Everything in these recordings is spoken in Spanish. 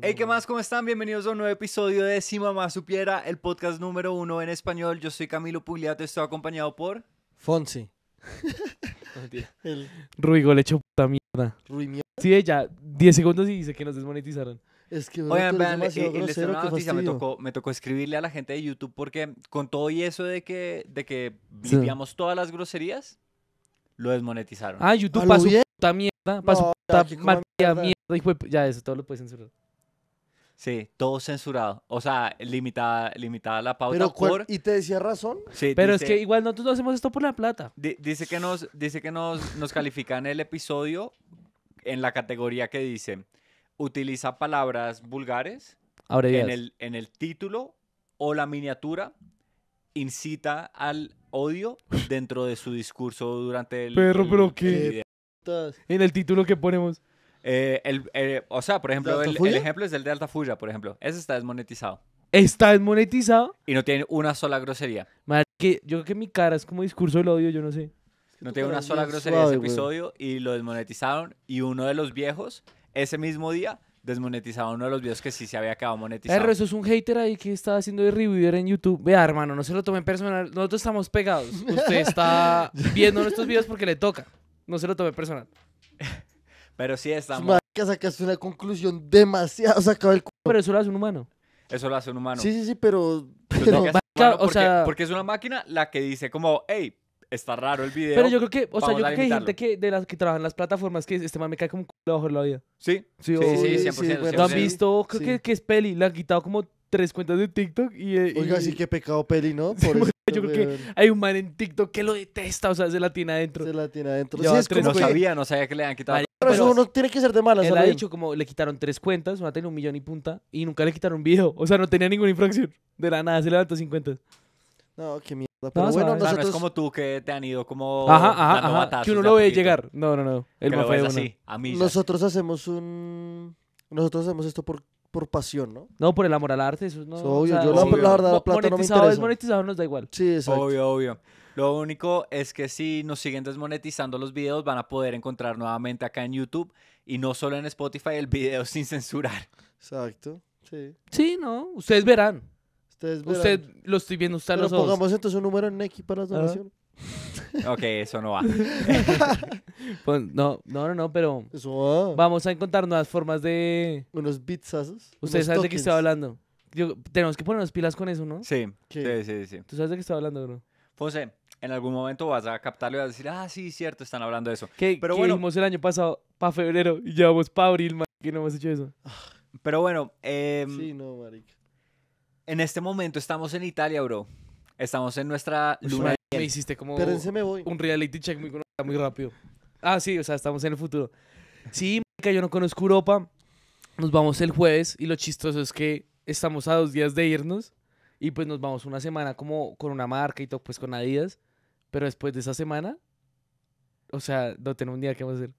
Hey, ¿qué más? ¿Cómo están? Bienvenidos a un nuevo episodio de Si Mamá Supiera, el podcast número uno en español. Yo soy Camilo Pugliato, estoy acompañado por... Fonsi. Ruigo, le echo puta mierda. Sí, ella, 10 segundos y dice que nos desmonetizaron. Es que, vean, eh, este me tocó, escribirle a la gente de YouTube porque con todo y eso de que, de que todas las groserías, lo desmonetizaron. Ah, YouTube pasó puta mierda, pasó puta mierda, y fue... ya eso, todo lo puedes censurar. Sí, todo censurado. O sea, limitada, limitada la pauta Pero, por... ¿Y te decía razón? Sí, Pero es que igual nosotros no hacemos esto por la plata. dice que, nos, dice que nos, nos califican el episodio en la categoría que dice utiliza palabras vulgares en el, en el título o la miniatura, incita al odio dentro de su discurso durante el... Perro, pero qué... En el título que ponemos... Eh, el, eh, o sea, por ejemplo, el, ejemplo es el de Alta Fuya, por ejemplo. Ese está desmonetizado. Está desmonetizado. Y no tiene una sola grosería. que yo creo que mi cara es como discurso del odio, yo no sé. no tiene una sola grosería ese episodio y lo desmonetizaron. Y uno de los viejos, ese mismo día, Desmonetizaba uno de los videos que sí se había acabado monetizado. eso es un hater ahí que estaba haciendo de reviewer en YouTube. Vea, hermano, no se lo tomen personal. Nosotros estamos pegados. Usted está viendo nuestros videos porque le toca. No se lo tome personal. Pero sí estamos. que sacaste una conclusión demasiado sacada el culo. Pero eso lo hace un humano. Eso lo hace un humano. Sí, sí, sí, pero. Pues pero o sea... porque es una máquina la que dice, como, hey, está raro el video. Pero yo creo que, o sea, yo creo que hay gente que de las que trabajan en las plataformas que este man me cae como un culo en la vida. Sí, sí, sí, sí, 100%, Lo han visto, creo que, que, es Peli, le han quitado como tres cuentas de TikTok y. Eh, Oiga, sí qué pecado Peli, ¿no? Por eso, yo creo que hay un man en TikTok que lo detesta, o sea, se la tiene adentro. Se la tiene adentro. Sí, es que no sabía, no sabía que le han quitado. Pero, eso no tiene que ser de malas. Él ha dicho como le quitaron tres cuentas, una tenía un millón y punta, y nunca le quitaron un video. O sea, no tenía ninguna infracción. De la nada se levantó 50. No, qué mierda. Pero bueno, nosotros... no es como tú que te han ido como. Ajá, ajá, ajá. que uno lo ve llegar. No, no, no. El es así, Nosotros hacemos un. Nosotros hacemos esto por, por pasión, ¿no? No, por el amor al arte. Eso no. obvio, yo la, verdad, la plata no me interesa. Monetizado nos da igual. Sí, exacto. Obvio, obvio. Lo único es que si nos siguen desmonetizando los videos, van a poder encontrar nuevamente acá en YouTube y no solo en Spotify el video sin censurar. Exacto, sí. Sí, no, ustedes verán. Ustedes verán. Usted lo estoy viendo, ustedes los ojos. pongamos entonces un número en X para la ah. donación. Ok, eso no va. Pues, no, no, no, pero vamos a encontrar nuevas formas de... Unos bitsazos. Ustedes saben de qué estoy hablando. tenemos que ponernos pilas con eso, ¿no? Sí, sí, sí, sí. ¿Tú sabes de qué estoy hablando, bro? José, en algún momento vas a captarlo y vas a decir, ah, sí, cierto, están hablando de eso. Pero bueno, el año pasado para febrero y llevamos para abril, man, que no hemos hecho eso. Pero bueno, em, sí, no, marica. En este momento estamos en Italia, bro. Estamos en nuestra luna. Me hiciste como Pero me voy. un reality check muy, rápido. Ah, sí, o sea, estamos en el futuro. Sí, marica, yo no conozco Europa. Nos vamos el jueves y lo chistoso es que estamos a dos días de irnos y pues nos vamos una semana como con una marca y todo, pues con Adidas. Pero después de esa semana, o sea, no tenemos un día qué vamos a hacer.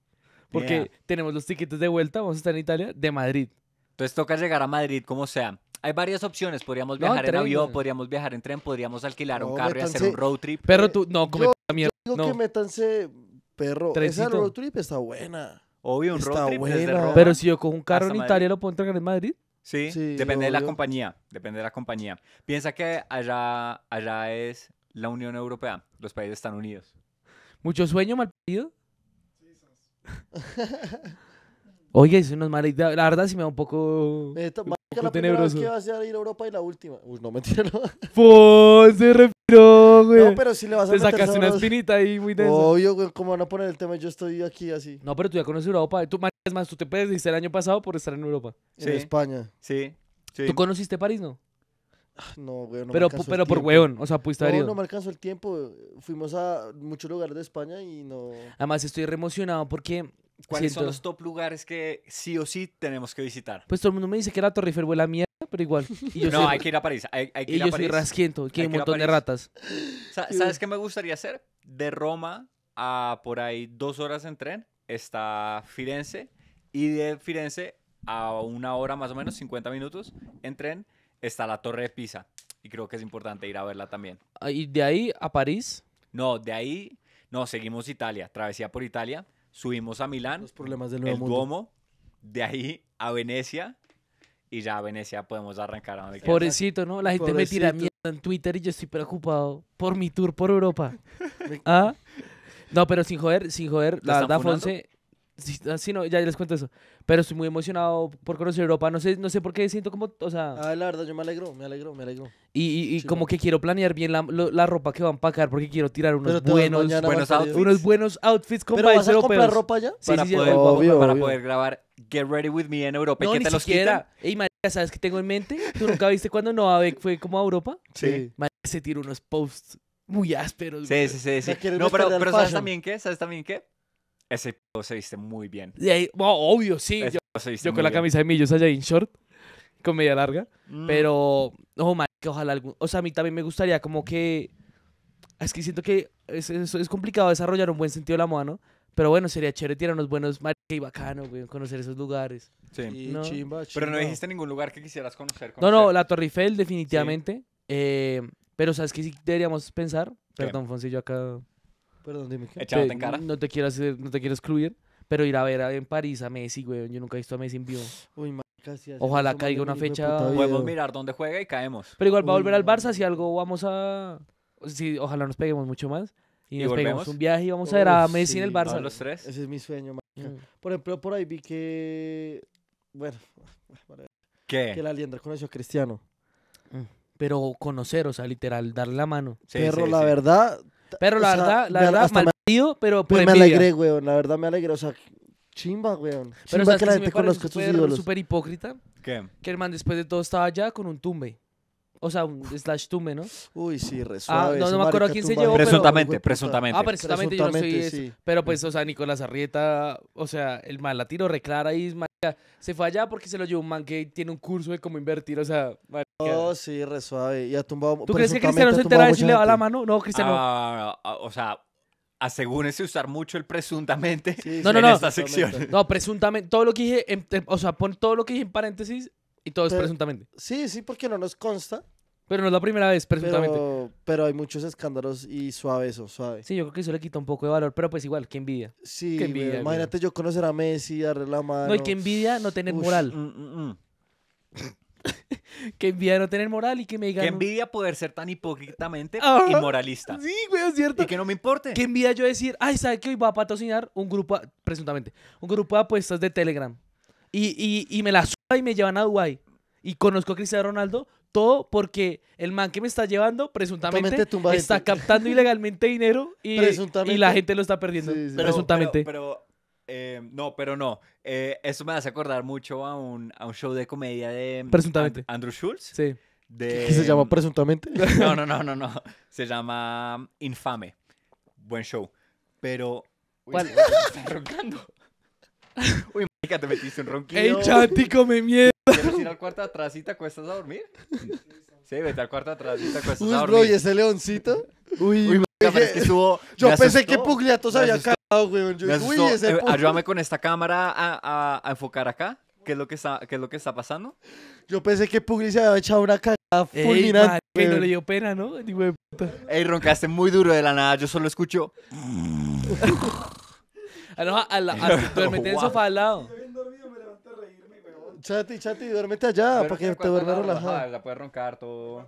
Porque tenemos los tiquetes de vuelta, vamos a estar en Italia, de Madrid. Entonces toca llegar a Madrid como sea. Hay varias opciones. Podríamos viajar en, avión, podríamos viajar en tren, podríamos alquilar un carro y hacer un road trip. Pero tú, eh, no, come yo mierda. Digo que métanse, perro. Esa road trip está buena. Obvio, un road trip buena. Pero si yo cojo un carro en Italia, ¿lo puedo entregar en Madrid? Sí, sí depende de la compañía. Depende de la compañía. Piensa que allá, allá es la Unión Europea. Los países están unidos. ¿Mucho sueño, mal pedido? Oye, es mala idea. La verdad sí me da un poco. Eh, más un poco la tenebroso. primera vez que vas a ir a Europa y la última. Uy, no me entiendo. Pues, se refiero, güey. No, pero sí le vas a Te sacaste una espinita ahí muy Obvio, güey, como van a poner el tema, yo estoy aquí así. No, pero tú ya conoces Europa. Tú, es más, tú te puedes el año pasado por estar en Europa. Sí. En España. Sí. sí. ¿Tú conociste París, no? Ah, no, No pero pero por weón, o sea, pues No, no me alcanzó el tiempo. Fuimos a muchos lugares de España y no. Además, estoy re emocionado porque. ¿Cuáles son los top lugares que sí o sí tenemos que visitar? Pues todo el mundo me dice que la Torre Eiffel huele mierda, pero igual. yo no, hay que ir a París. Hay, hay que ir a París. rasquiento, que hay un montón de ratas. ¿Sabes qué me gustaría hacer? De Roma a por ahí dos horas en tren está Firenze y de Firenze a una hora más o menos, 50 minutos en tren está la Torre de Pisa. Y creo que es importante ir a verla también. Ah, ¿Y de ahí a París? No, de ahí, no, seguimos Italia, travesía por Italia, subimos a Milán. problemas del el Duomo, de ahí a Venecia y ya a Venecia podemos arrancar a donde Pobrecito, ¿no? La gente me tira mierda en Twitter y yo estoy preocupado por mi tour por Europa. ¿Ah? No, pero sin joder, sin joder, la verdad, Fonse, Ah, sí, no, ya les cuento eso. Pero estoy muy emocionado por conocer Europa. No sé, no sé por qué siento como, o sea... Ah, la verdad, yo me alegro, me alegro, me alegro. Y, y, como que quiero planear bien la, la ropa que van a pagar porque quiero tirar unos buenos, buenos outfits. unos buenos outfits con ¿Pero vas a comprar ropa ya? Sí, para, sí, sí, poder, para poder grabar Get Ready With Me en Europa. ¿Y no, te los siquiera. Ey, María ¿sabes qué tengo en mente? ¿Tú nunca viste cuando Beck fue como a Europa? sí María se tiró unos posts muy ásperos. Sí, sí, sí. sí. No, pero, pero ¿sabes también qué? ¿Sabes también qué? Ese se viste muy bien. obvio, sí. yo, con la camisa de Millos allá en short, con media larga. Mm. Pero, oh, ojalá algún. O sea, a mí también me gustaría como que. Es que siento que es, es, complicado desarrollar un buen sentido de la moda, ¿no? Pero bueno, sería chévere tirar unos buenos y bacano, güey, conocer esos lugares. Sí, Chimba, Pero no dijiste ningún lugar que quisieras conocer. No, no, la Torre Eiffel, definitivamente. Eh, pero sabes que sí deberíamos pensar. Perdón, Fonsi, yo acá Perdón, dime Echándote en cara. No te quiero no te quiero excluir, pero ir a ver en París a Messi, güey. Yo nunca he visto a Messi en vivo. Uy, Ojalá caiga una fecha- Podemos mirar dónde juega y caemos. Pero igual va a volver al Barça si algo vamos a. si ojalá nos peguemos mucho más. Y, ¿Y nos peguemos un viaje y vamos a ver a Messi en el Barça. los tres. Ese es mi sueño, mm. Por ejemplo, por ahí vi que... Bueno, ¿Qué? que la Liandra conoció a Cristiano. Mm. Pero conocer, o sea, literal, darle la mano. Pero la verdad, pero la verdad, la verdad, mal pero me alegré, weón. La verdad me alegré. O sea, chimba, weón. Chimba pero que la gente me estos súper- ídolos. súper hipócrita. ¿Qué? Que el man después de todo estaba allá con un tumbe. O sea, un slash tume, ¿no? Uy, sí, resuave. Ah, no, me acuerdo a quién se llevó. Presuntamente, presuntamente. Ah, presuntamente, yo soy sí. Pero pues, o sea, Nicolás Arrieta, o sea, el mal latino reclara y se fue allá porque se lo llevó un man que tiene un curso de cómo invertir, o sea. Marica. Oh, sí, resuave. Y ha tumbado. ¿Tú crees que Cristiano se entera de si le va la mano? No, Cristiano. Ah, no, ah, ah, o sea, asegúrese usar mucho el presuntamente no, en esta sección. No, presuntamente. Todo lo que dije, o sea, pon todo lo que dije en paréntesis y todo es presuntamente. Sí, sí, porque no nos consta. Pero no es la primera vez, presuntamente. Pero, hay muchos escándalos y suaves o suave. Sí, yo creo que eso le quita un poco de valor, pero pues igual, qué envidia. Sí, imagínate yo conocer a Messi, darle la mano. No, y qué envidia no tener moral. Mm, mm, mm. que envidia no tener moral y que me digan. Que envidia poder ser tan hipócritamente ah. inmoralista. Sí, güey, es cierto. Y que no me importe. Que envidia yo decir, ay, ¿sabes que hoy va a patrocinar un grupo, presuntamente, un grupo de apuestas de Telegram? Y, me la suba y me llevan a Dubai. Y conozco a Cristiano Ronaldo, todo porque el man que me está llevando, presuntamente, está captando ilegalmente dinero y, la gente lo está perdiendo. presuntamente. Pero, eh, no, pero no. Eh, eso me hace acordar mucho a un, show de comedia de Andrew Schultz. ¿Qué se llama presuntamente? No, no, no, no, Se llama Infame. Buen show. Pero. ¿Cuál? Uy, roncando. Uy, te metiste un ronquido. ¡Ey, chanti, come mierda! ¿Quieres ir al cuarto atrás y te acuestas a dormir? Sí, vete al cuarto atrás y te acuestas a dormir. Uy, bro, ¿y ese leoncito? Uy, Uy estuvo... Yo pensé que Pugliato se había cagado, güey. Yo, Uy, ese eh, Ayúdame con esta cámara a, enfocar acá. ¿Qué es, lo que está, ¿Qué es lo que está pasando? Yo pensé que Pugli se había echado una cagada fulminante. Que no le dio pena, ¿no? Ey, roncaste muy duro de la nada. Yo solo escucho... no, a la, a, en el sofá al lado. Chati, chati, duérmete allá para que te duermas relajado. La puedes roncar todo.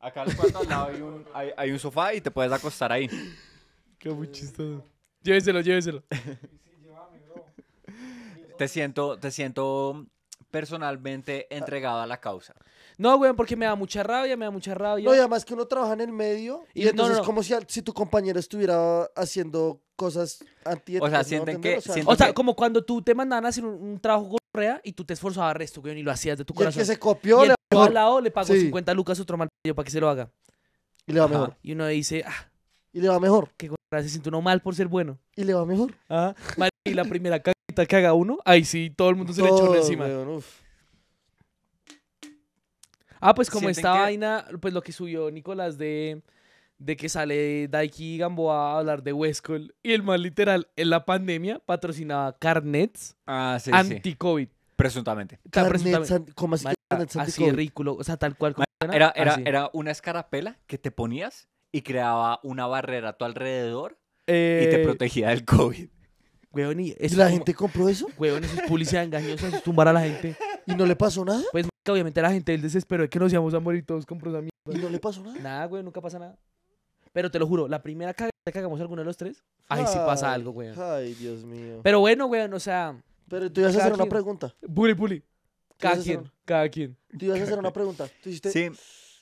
Acá al cuarto al lado hay un, sofá y te puedes acostar ahí. Qué muy chistoso. Lléveselo, lléveselo. Te siento, te siento personalmente entregado a la causa. No, güey, porque me da mucha rabia, me da mucha rabia. No, y además que uno trabaja en el medio y, entonces es como si, si tu compañero estuviera haciendo cosas antiguas O sea, sienten que... O sea, como cuando tú te mandaban a hacer un, trabajo con Correa y tú te esforzabas resto, güey, y lo hacías de tu corazón. Y el que se copió... le... lado le pagó 50 lucas otro mal para que se lo haga. Y le va mejor. Y uno dice... Ah, y le va mejor. Que se siente uno mal por ser bueno. Y le va mejor. ah y la primera cagita que haga uno, ahí sí, todo el mundo se le echó encima. ah, pues como esta vaina, pues lo que subió Nicolás de de que sale Daiki Gamboa a hablar de Westcol y el más literal en la pandemia patrocinaba carnets ah, anti-COVID. Presuntamente. Carnets, ¿Cómo así? Carnets anti así ridículo, o sea, tal cual. era, una escarapela que te ponías y creaba una barrera a tu alrededor y te eh, protegía del COVID. y, la gente compró eso? Weón, eso es publicidad engañosa, eso es tumbar a la gente. ¿Y no le pasó nada? Pues, obviamente, la gente del desespero de que nos íbamos a morir todos compró esa mierda. ¿Y no le pasó nada? Nada, güey, nunca pasa nada. Pero te lo juro, la primera cagada que hagamos alguno de los tres, ahí sí pasa algo, güey. Ay, Dios mío. Pero bueno, güey, o sea. Pero tú ibas a hacer una pregunta. Bully, bully. Cada quien, cada quien. Tú ibas a hacer una pregunta. Sí.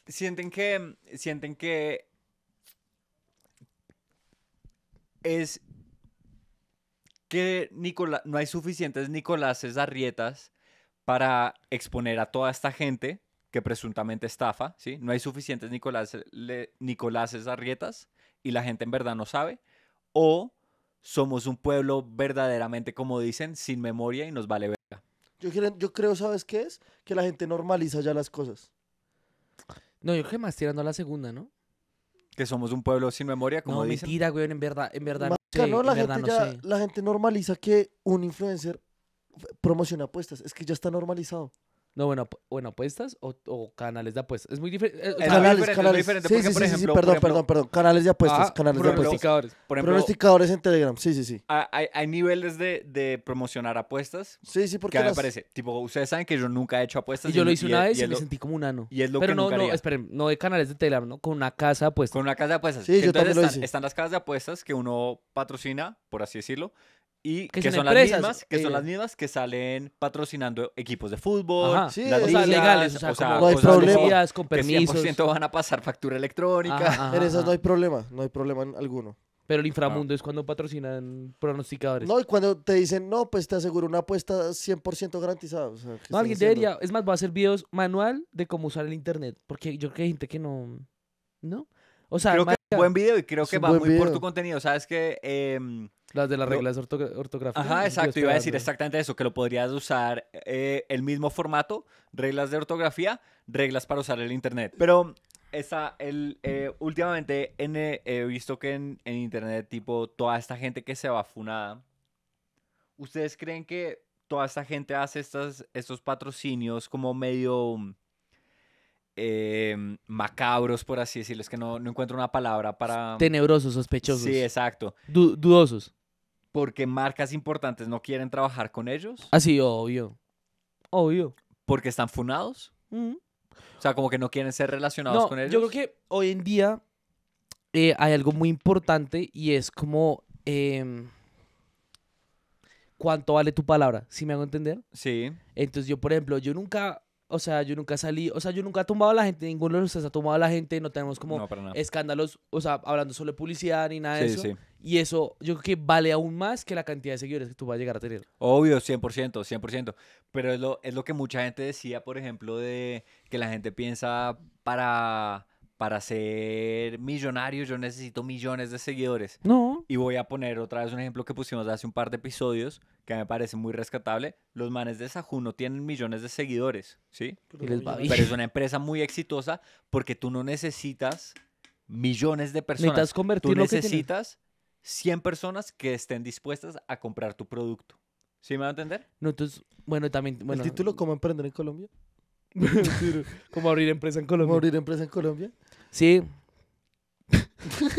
Sienten que. Sienten que. Es que no hay suficientes Nicoláses Arrietas para exponer a toda esta gente que presuntamente estafa, ¿sí? No hay suficientes Nicolás, le, Nicoláses Arrietas y la gente en verdad no sabe. O somos un pueblo verdaderamente, como dicen, sin memoria y nos vale verga. Yo, creo, ¿sabes qué es? Que la gente normaliza ya las cosas. No, yo creo que más tirando a la segunda, ¿no? Que somos un pueblo sin memoria, como dicen. mentira, güey, en verdad, en verdad la gente La gente normaliza que un influencer promociona apuestas, es que ya está normalizado. No, bueno, apuestas o, canales de apuestas. Es muy, diferente. Eh, canales, canales, es Sí, sí, sí, perdón, perdón, perdón. Canales de apuestas. Ah, canales de pronosticadores. Apuestas. Por ejemplo, pronosticadores en Telegram. Sí, sí, sí. Ah, hay, hay niveles de, de, promocionar apuestas. Sí, sí, porque. ¿Qué las... me parece. Tipo, ustedes saben que yo nunca he hecho apuestas. Y yo lo hice una vez y, me sentí como un ano. Y es lo Pero que no, Pero no, no, esperen, no de canales de Telegram, ¿no? Con una casa de Con una casa de apuestas. Sí, yo también lo hice. Están las casas de apuestas que uno patrocina, por así decirlo y que, son, las mismas, que son eh. las mismas que salen patrocinando equipos de fútbol, las legales, o sea, no hay problema, con permisos. Que 100% van a pasar factura electrónica. en esas no hay problema, no hay problema en alguno. Pero el inframundo es cuando patrocinan pronosticadores. No, y cuando te dicen, no, pues te aseguro una apuesta 100% garantizada. O sea, alguien es más, va a hacer videos manual de cómo usar el internet. Porque yo creo que hay gente que no. ¿No? O sea, creo que es un buen video y creo que va muy por tu contenido. Sabes que eh, las de las reglas de ortográficas. Ajá, exacto. Iba a decir exactamente eso, que lo podrías usar eh, el mismo formato, reglas de ortografía, reglas para usar el Internet. Pero esa, el, eh, últimamente eh, he visto que en, Internet, tipo, toda esta gente que se va funada, ¿ustedes creen que toda esta gente hace estas, estos patrocinios como medio Em, macabros, por así decirlo. Es que no, encuentro una palabra para... Mm, tenebrosos, sospechosos. Sí, exacto. dudosos. Porque marcas importantes no quieren trabajar con ellos. Así, ah, obvio. Obvio. Porque están funados. O sea, como que no quieren ser relacionados con ellos. Yo creo que hoy en día eh, hay algo muy importante y es como... Em, ¿Cuánto vale tu palabra? ¿Sí me hago entender? Sí. Entonces yo, por ejemplo, yo nunca o sea, yo nunca salí, o sea, yo nunca he tumbado a la gente, ninguno de los ha tumbado a la gente, no tenemos como escándalos, o sea, hablando solo de publicidad ni nada de eso. Y eso yo creo que vale aún más que la cantidad de seguidores que tú vas a llegar a tener. Obvio, 100%, 100%. Pero es lo, es lo que mucha gente decía, por ejemplo, de que la gente piensa para para ser millonario yo necesito millones de seguidores. No. Y voy a poner otra vez un ejemplo que pusimos hace un par de episodios, que me parece muy rescatable. Los manes de no tienen millones de seguidores, ¿sí? Pero, es una empresa muy exitosa porque tú no necesitas millones de personas. Necesitas convertir tú necesitas lo que 100 personas que estén dispuestas a comprar tu producto. ¿Sí me va a entender? No, entonces, bueno, también... ¿El título Cómo emprender en Colombia? ¿Cómo abrir empresa en Colombia? ¿Cómo abrir empresa en Colombia? Sí.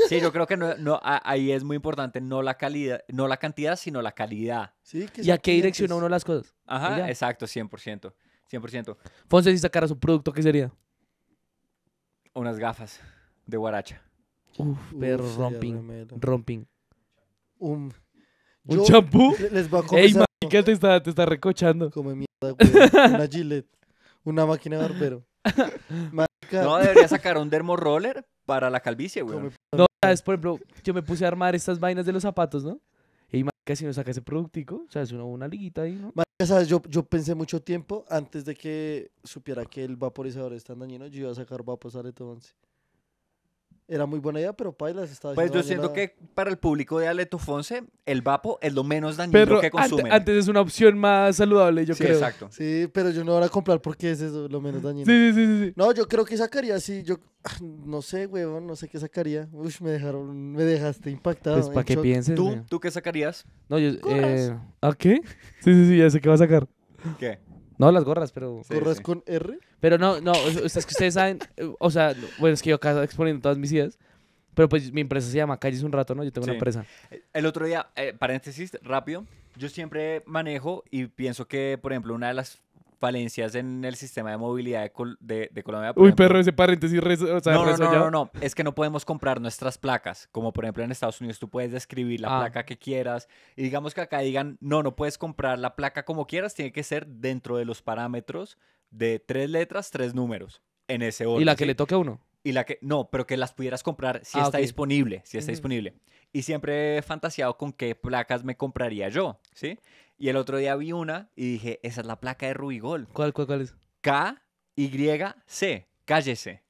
Sí, yo creo que no, no, ahí es muy importante no la calidad, no la cantidad, sino la calidad. Sí, ¿Y a qué direcciona uno las cosas? Ajá, exacto, 100%. 100%. Fonse, si sacaras su producto, ¿qué sería? Unas gafas de guaracha. Uf, perro romping, romping. Un, champú. Ey, te está, te está recochando. Come mierda, güey. Una gilet. Una máquina de barbero. No, debería sacar un dermo roller para la calvicie, güey. No, sabes, por ejemplo, yo me puse a armar estas vainas de los zapatos, ¿no? Y que si no saca ese productico, o sea, es una, una liguita ahí, ¿no? sabes, yo, pensé mucho tiempo antes de que supiera que el vaporizador está dañino, yo iba a sacar vaporizador todo, 11 era muy buena idea, pero Pailas estaba Pues yo siento que para el público de Aleto Fonse, el vapo es lo menos dañino que consumen. antes es una opción más saludable, yo sí, creo. Exacto. Sí, pero yo no voy a comprar porque es lo menos dañino. Sí, sí, sí, No, yo creo que sacaría, sí, yo ah, no sé, huevón, no sé qué sacaría. Uy, me dejaron, me dejaste impactado. Pues para que pienses. ¿Tú, qué sacarías? No, yo eh, ¿A qué? Sí, sí, sí, ya sé qué va a sacar. ¿Qué? No, las gorras, pero. ¿Gorras con R? Pero no, no, es que ustedes saben, eh, o sea, bueno, es que yo acá exponiendo todas mis ideas, pero pues mi empresa se llama Calles un rato, ¿no? Yo tengo una empresa. El otro día, eh, paréntesis, rápido, yo siempre manejo y pienso que, por ejemplo, una de las falencias en el sistema de movilidad de, Colombia. Uy, perro, ese paréntesis. no, no, no, no, es que no podemos comprar nuestras placas. Como por ejemplo en Estados Unidos, tú puedes describir la ah. placa que quieras. Y digamos que acá digan, no, no puedes comprar la placa como quieras, tiene que ser dentro de los parámetros de tres letras, tres números, en ese orden. ¿Y la que le toque a uno? Y la que, no, pero que las pudieras comprar si ah, está disponible, si está disponible. Y siempre he fantaseado con qué placas me compraría yo, ¿sí? Y el otro día vi una y dije, esa es la placa de Rubigol. ¿Cuál, cuál, cuál es? K-Y-C. Cállese.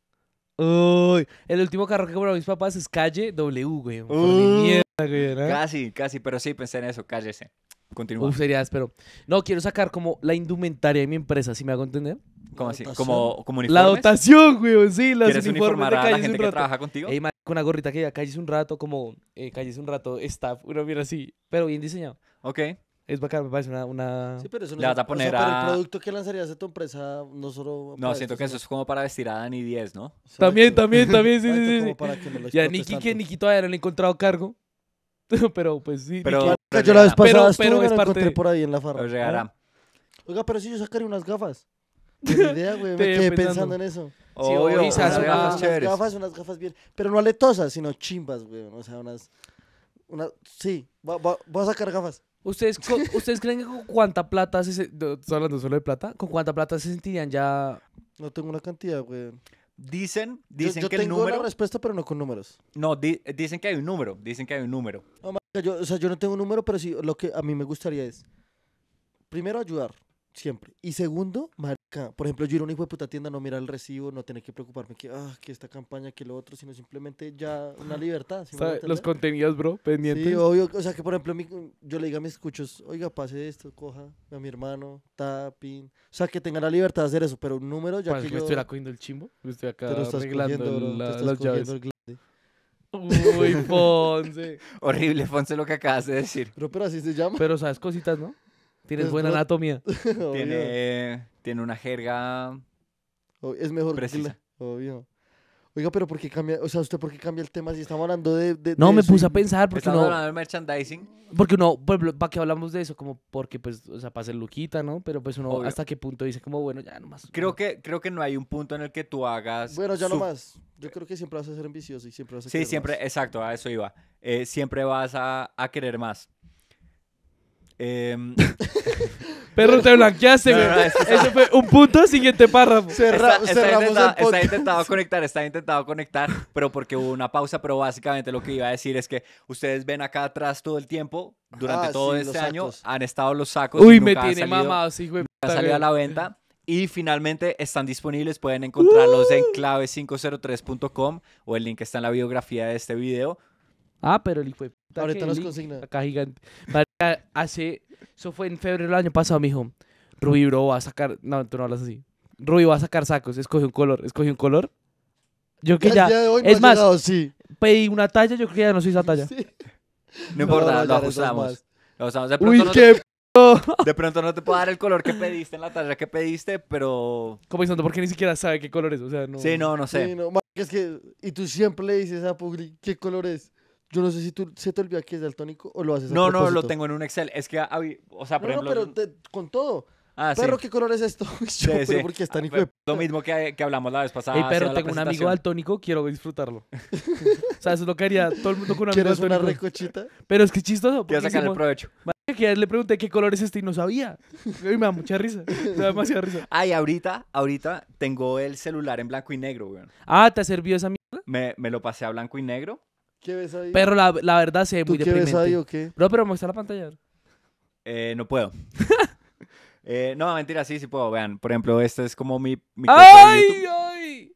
Uy, el último carro que compraron mis papás es calle W, güey. Uy. mierda, güey, Casi, casi, pero sí pensé en eso, cállese. Continúa. Uf, sería pero No, quiero sacar como la indumentaria de mi empresa, si me hago entender? ¿Cómo así? ¿Como, como La dotación, güey, sí, las ¿Quieres de la que trabaja contigo? con una gorrita que ya calles un rato, como eh, es un rato, staff, una mira así, pero bien diseñado. ok, es bacán, me parece una. Sí, pero eso no Le vas a poner pero el producto que lanzarías de tu empresa no solo. No, siento que eso es como para vestir a Dani 10, ¿no? También, también, también, sí, sí, sí. ya, Niki, que Niki todavía no le he encontrado cargo. pero pues sí. Pero, yo la vez pasada pero, pero es parte... encontré por ahí en la farra. Pero Oiga, pero si yo sacaré unas gafas. tengo idea, güey. Me quedé pensando en eso. Sí, obvio, unas, gafas, unas gafas, unas gafas bien. Pero no aletosas, sino chimbas, güey. O sea, unas. Una, sí, voy a sacar gafas. ¿Ustedes, ¿Ustedes creen que con cuánta plata se... ¿Estás hablando solo de plata? ¿Con cuánta plata se sentirían ya...? No tengo una cantidad, güey. Dicen, dicen que el número... Yo tengo respuesta, pero no con números. No, dicen que hay un número, dicen que hay un número. yo, o sea, yo no tengo un número, pero sí, lo que a mí me gustaría es... Primero, ayudar, siempre. Y segundo, por ejemplo, yo ir a una hijo de puta tienda, no mirar el recibo, no tener que preocuparme que, ah, esta campaña, que lo otro, sino simplemente ya una libertad. los contenidos, bro, pendientes. Sí, obvio. O sea, que por ejemplo, yo le diga a mis escuchos, oiga, pase esto, coja a mi hermano, tapin. O sea, que tenga la libertad de hacer eso, pero un número ya. que, me estuviera el chimbo, me estoy acá arreglando las llaves. Uy, Ponce. Horrible, Ponce, lo que acabas de decir. Pero, pero así se llama. Pero sabes cositas, ¿no? Tienes pues buena anatomía. Tiene tiene una jerga. Es mejor precisa. Obvio. Oiga, pero ¿por qué cambia? O sea, ¿usted por qué cambia el tema si estamos hablando de. no, me puse a pensar porque. Estamos no, hablando de merchandising. Porque uno, ¿para qué hablamos de eso? Como porque, pues, o sea, para ser Luquita, ¿no? Pero pues uno, ¿hasta qué punto dice como, bueno, ya nomás. Creo que, creo que no hay un punto en el que tú hagas. Bueno, ya nomás. Yo creo que siempre vas a ser ambicioso y siempre vas a. Sí, siempre, exacto, a eso iba. Eh, siempre vas a, a querer más. Em, Perro, te blanqueaste, fue un punto, siguiente párrafo. está, intentado conectar, está intentado conectar, pero porque hubo una pausa, pero básicamente lo que iba a decir es que ustedes ven acá atrás todo el tiempo, durante ah, todo este año, han estado los sacos. Uy, me tiene mamado, salido a la venta. Y finalmente están disponibles, pueden encontrarlos en uh. clave503.com o el link que está en la biografía de este video Ah, pero el hijo de Ahorita nos consigna. Acá gigante. hace. Eso fue en febrero del año pasado, mijo. dijo. Ruby, bro, va a sacar. No, tú no hablas así. Ruby va a sacar sacos. Escoge un color. Escoge un color. Yo que ya, es más- sí. pedí una talla, yo creo que ya no soy esa talla. Sí. No importa, No, lo ajustamos. Lo ajustamos. De, pronto no te, de pronto no te puedo dar el color que pediste en la talla que pediste, pero. ¿Cómo Comenzando porque ni siquiera sabe qué color es. O sea, no. Sí, no, no sé. no, es que, y tú siempre le dices a Pugli qué color es. Yo no sé si tú se te olvida que es daltónico o lo haces. No, a no, lo tengo en un Excel. Es que, ah, o sea, por ejemplo. pero con todo. Ah, perro, ¿qué color es esto? Yo, sí, sí. porque está ah, Lo mismo que, que, hablamos la vez pasada. Hey, perro, tengo un amigo daltónico, quiero disfrutarlo. o sea, eso es lo que haría todo el mundo con un amigo ¿Quieres una recochita? Pero es que chistoso. Quiero sacar el provecho. Que le pregunté qué color es este y no sabía. Y me da mucha risa. Me da demasiada risa. Ay, ahorita, ahorita tengo el celular en blanco y negro, weón. Ah, ¿te ha servido esa mierda? Me, me lo pasé a blanco y negro pero la, verdad se ve muy ¿Tú qué ves ahí o qué? Bro, pero muestra la pantalla. Eh, no puedo. Eh, no, mentira, sí, sí puedo. Vean, por ejemplo, este es como mi, mi de YouTube. ay!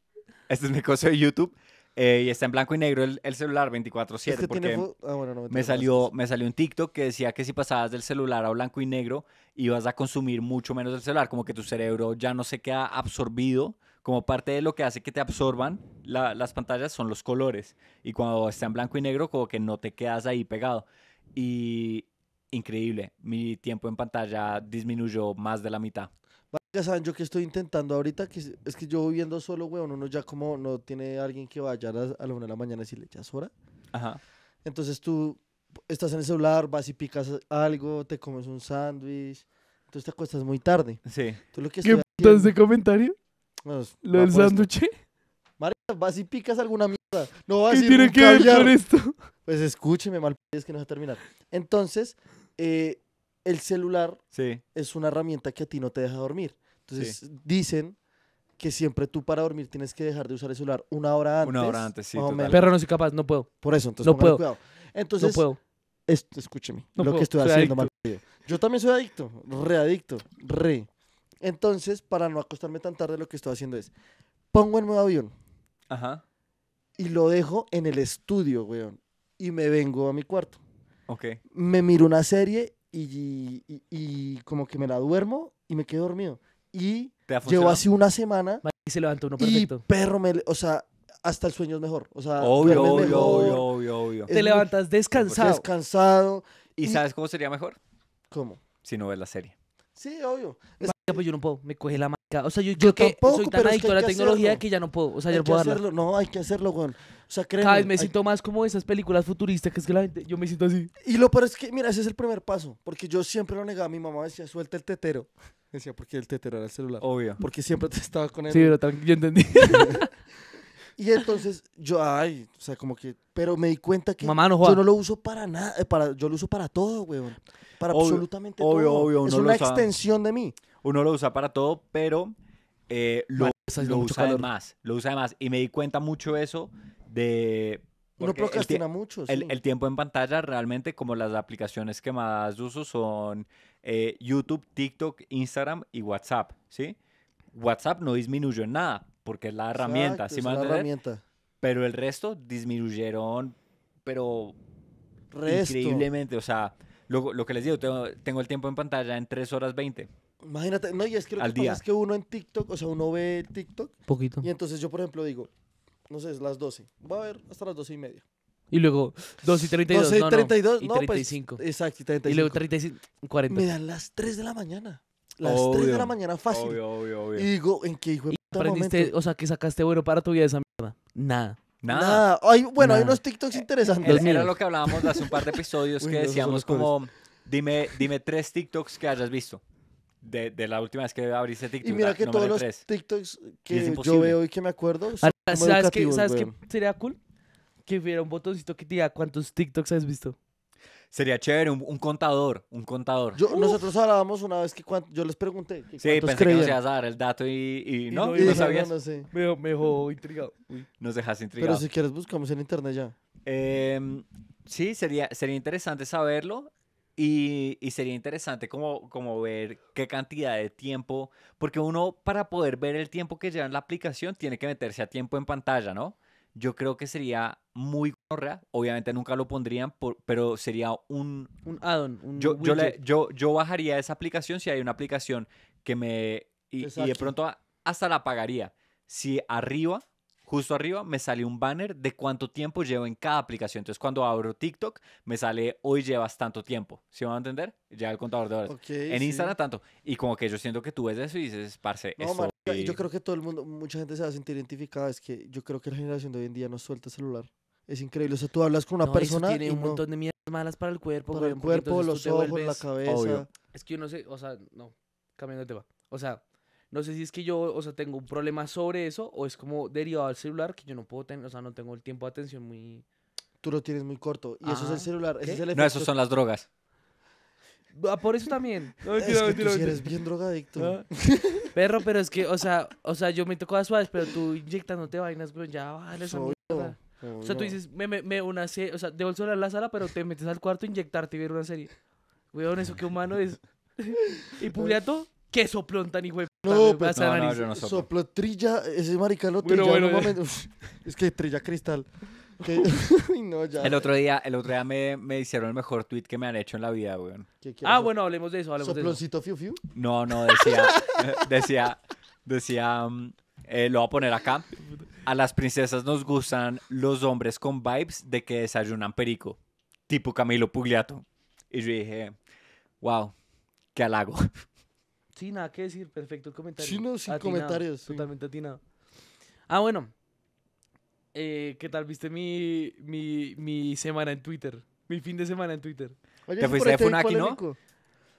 Este es mi cosa de YouTube. Eh, y está en blanco y negro el, celular 24-7. Este porque ah, me, salió, me salió un TikTok que decía que si pasabas del celular a blanco y negro, ibas a consumir mucho menos del celular. Como que tu cerebro ya no se queda absorbido como parte de lo que hace que te absorban las pantallas son los colores. Y cuando está en blanco y negro, como que no te quedas ahí pegado. Y increíble, mi tiempo en pantalla disminuyó más de la mitad. Ya saben, yo que estoy intentando ahorita, que es que yo viviendo solo, weón, uno ya como no tiene alguien que vaya a la, a la una de la mañana y le echas hora? Ajá. Entonces tú estás en el celular, vas y picas algo, te comes un sándwich, entonces te acuestas muy tarde. Sí. lo que ¿Qué de comentario? ¿Lo del sándwich? vas y picas alguna mierda. No vas ¿Qué tiene que ver esto? Pues escúcheme, mal es que no va a terminar. Entonces, eh, el celular es una herramienta que a ti no te deja dormir. Entonces, dicen que siempre tú para dormir tienes que dejar de usar el celular una hora antes. Una hora antes, sí. Pero no soy capaz, no puedo. Por eso, entonces no puedo. cuidado. Entonces, no puedo. escúcheme, lo que estoy haciendo adicto. mal. Yo también soy adicto, readicto, re. Entonces, para no acostarme tan tarde, lo que estoy haciendo es, pongo el modo avión. Ajá. Y lo dejo en el estudio, weón. Y me vengo a mi cuarto. Ok. Me miro una serie y, y, como que me la duermo y me quedo dormido. Y llevo así una semana. Y se levanta uno perfecto. Y perro, me, o sea, hasta el sueño es mejor. O sea, obvio, obvio, mejor, obvio, obvio, obvio, Te levantas descansado. Descansado. ¿Y, sabes cómo sería mejor? ¿Cómo? Si no ves la serie. Sí, obvio pues yo no puedo, me coge la marca. O sea, yo, soy tan adicto a la tecnología que ya no puedo. O sea, yo no puedo hacerlo. No, hay que hacerlo, weón. sea, Cada vez me siento más como esas películas futuristas que es que la gente, yo me siento así. Y lo peor es que, mira, ese es el primer paso. Porque yo siempre lo negaba. Mi mamá decía, suelta el tetero. Decía, porque el tetero era el celular. Obvio. Porque siempre te estaba con él. Sí, pero yo entendí. y entonces yo, ay, o sea, como que, pero me di cuenta que Mamá no yo no lo uso para nada, eh, para, yo lo uso para todo, weón. Para absolutamente todo. Obvio, es una extensión de mí uno lo usa para todo, pero lo, usa además. Lo usa Y me di cuenta mucho eso de... Uno procrastina el mucho. El, tiempo en pantalla realmente como las aplicaciones que más uso son eh, YouTube, TikTok, Instagram y WhatsApp, ¿sí? WhatsApp no disminuyó en nada porque es la herramienta, ¿sí Pero el resto disminuyeron, pero increíblemente, o sea, lo, que les digo, tengo, tengo, el tiempo en pantalla en 3 horas 20. Imagínate, no, y es que lo que pasa es que uno en TikTok, o sea, uno ve TikTok Poquito. y entonces yo, por ejemplo, digo, no sé, es las 12, Va a haber hasta las 12 y media. Y luego 2 y 32. 12 y no, no, 32, y 35. Pues, exacto, y 35. Y luego 35, 40. Me dan las 3 de la mañana. Las 3 de la mañana fácil. Obvio, obvio, Y digo, ¿en qué hijo de Aprendiste, o sea, que sacaste bueno para tu vida de esa mierda. Nada. Nada. Nada. bueno, hay unos TikToks eh, interesantes. Era, lo que hablábamos hace un par de episodios que decíamos como, dime, dime tres TikToks que hayas visto de, de, la última vez que abriste TikTok. Y mira que todos los TikToks que yo veo y que me acuerdo son ¿Sabes, qué, sería cool? Que hubiera un botoncito que diga cuántos TikToks has visto. Sería chévere, un, contador, un contador. nosotros hablábamos una vez que yo les pregunté sí, pensé que nos ibas a dar el dato y, y no, no, sabías. me, intrigado. Nos dejas intrigado. Pero si quieres buscamos en internet ya. Em, sí, sería, sería interesante saberlo. Y, y, sería interesante como, como ver qué cantidad de tiempo, porque uno para poder ver el tiempo que lleva en la aplicación tiene que meterse a tiempo en pantalla, ¿no? Yo creo que sería muy correa, obviamente nunca lo pondrían, por, pero sería un... Un add-on, yo, yo, yo, yo, bajaría esa aplicación si hay una aplicación que me... Y, y de pronto hasta la pagaría. Si arriba justo arriba me sale un banner de cuánto tiempo llevo en cada aplicación. Entonces, cuando abro TikTok, me sale hoy llevas tanto tiempo. ¿Sí van a entender? Ya el contador de horas. en Instagram tanto. Y como que yo siento que tú ves eso y dices, parce, no, esto... y yo creo que todo el mundo, mucha gente se va a sentir identificada. Es que yo creo que la generación de hoy en día no suelta el celular. Es increíble. O sea, tú hablas con una persona. tiene un montón de mierdas malas para el cuerpo. Para el cuerpo, los ojos, la cabeza. Es que uno se. O sea, no. Cambiando de tema. O sea, no sé si es que yo, o sea, tengo un problema sobre eso o es como derivado al celular que yo no puedo tener, o sea, no tengo el tiempo de atención muy... Tú lo tienes muy corto y eso es el celular. ¿Ese es el no, eso son las drogas. Ah, por eso también. es tú eres bien drogadicto. Ah. Perro, pero es que, o sea, o sea, yo me toco a suaves, pero tú inyectándote vainas, güey, ya vale esa mierda. o sea, tú dices, me, me, una serie, o sea, debo el celular a la sala, pero te metes al cuarto a inyectarte y ver una serie. Weón, eso qué humano es. y Publiato que soplón tan hijo de No, pero- pues, no, no, yo no soplo. trilla, ese marica Ya no es que trilla cristal. El otro día, el otro día me, me hicieron el mejor tweet que me han hecho en la vida, weón. Ah, bueno, hablemos de eso, Soploncito fiu fiu. No, no, decía, decía, decía, um, eh, lo voy a poner acá. A las princesas nos gustan los hombres con vibes de que desayunan perico, tipo Camilo Pugliato. Y yo dije, wow, qué halago. Qué nada decir, perfecto el comentario. Chino sin comentarios. Totalmente atinado. Ah, bueno. Eh, ¿Qué tal? ¿Viste mi, mi, mi semana en Twitter? Mi fin de semana en Twitter. ¿Te fuiste de Funaki, no?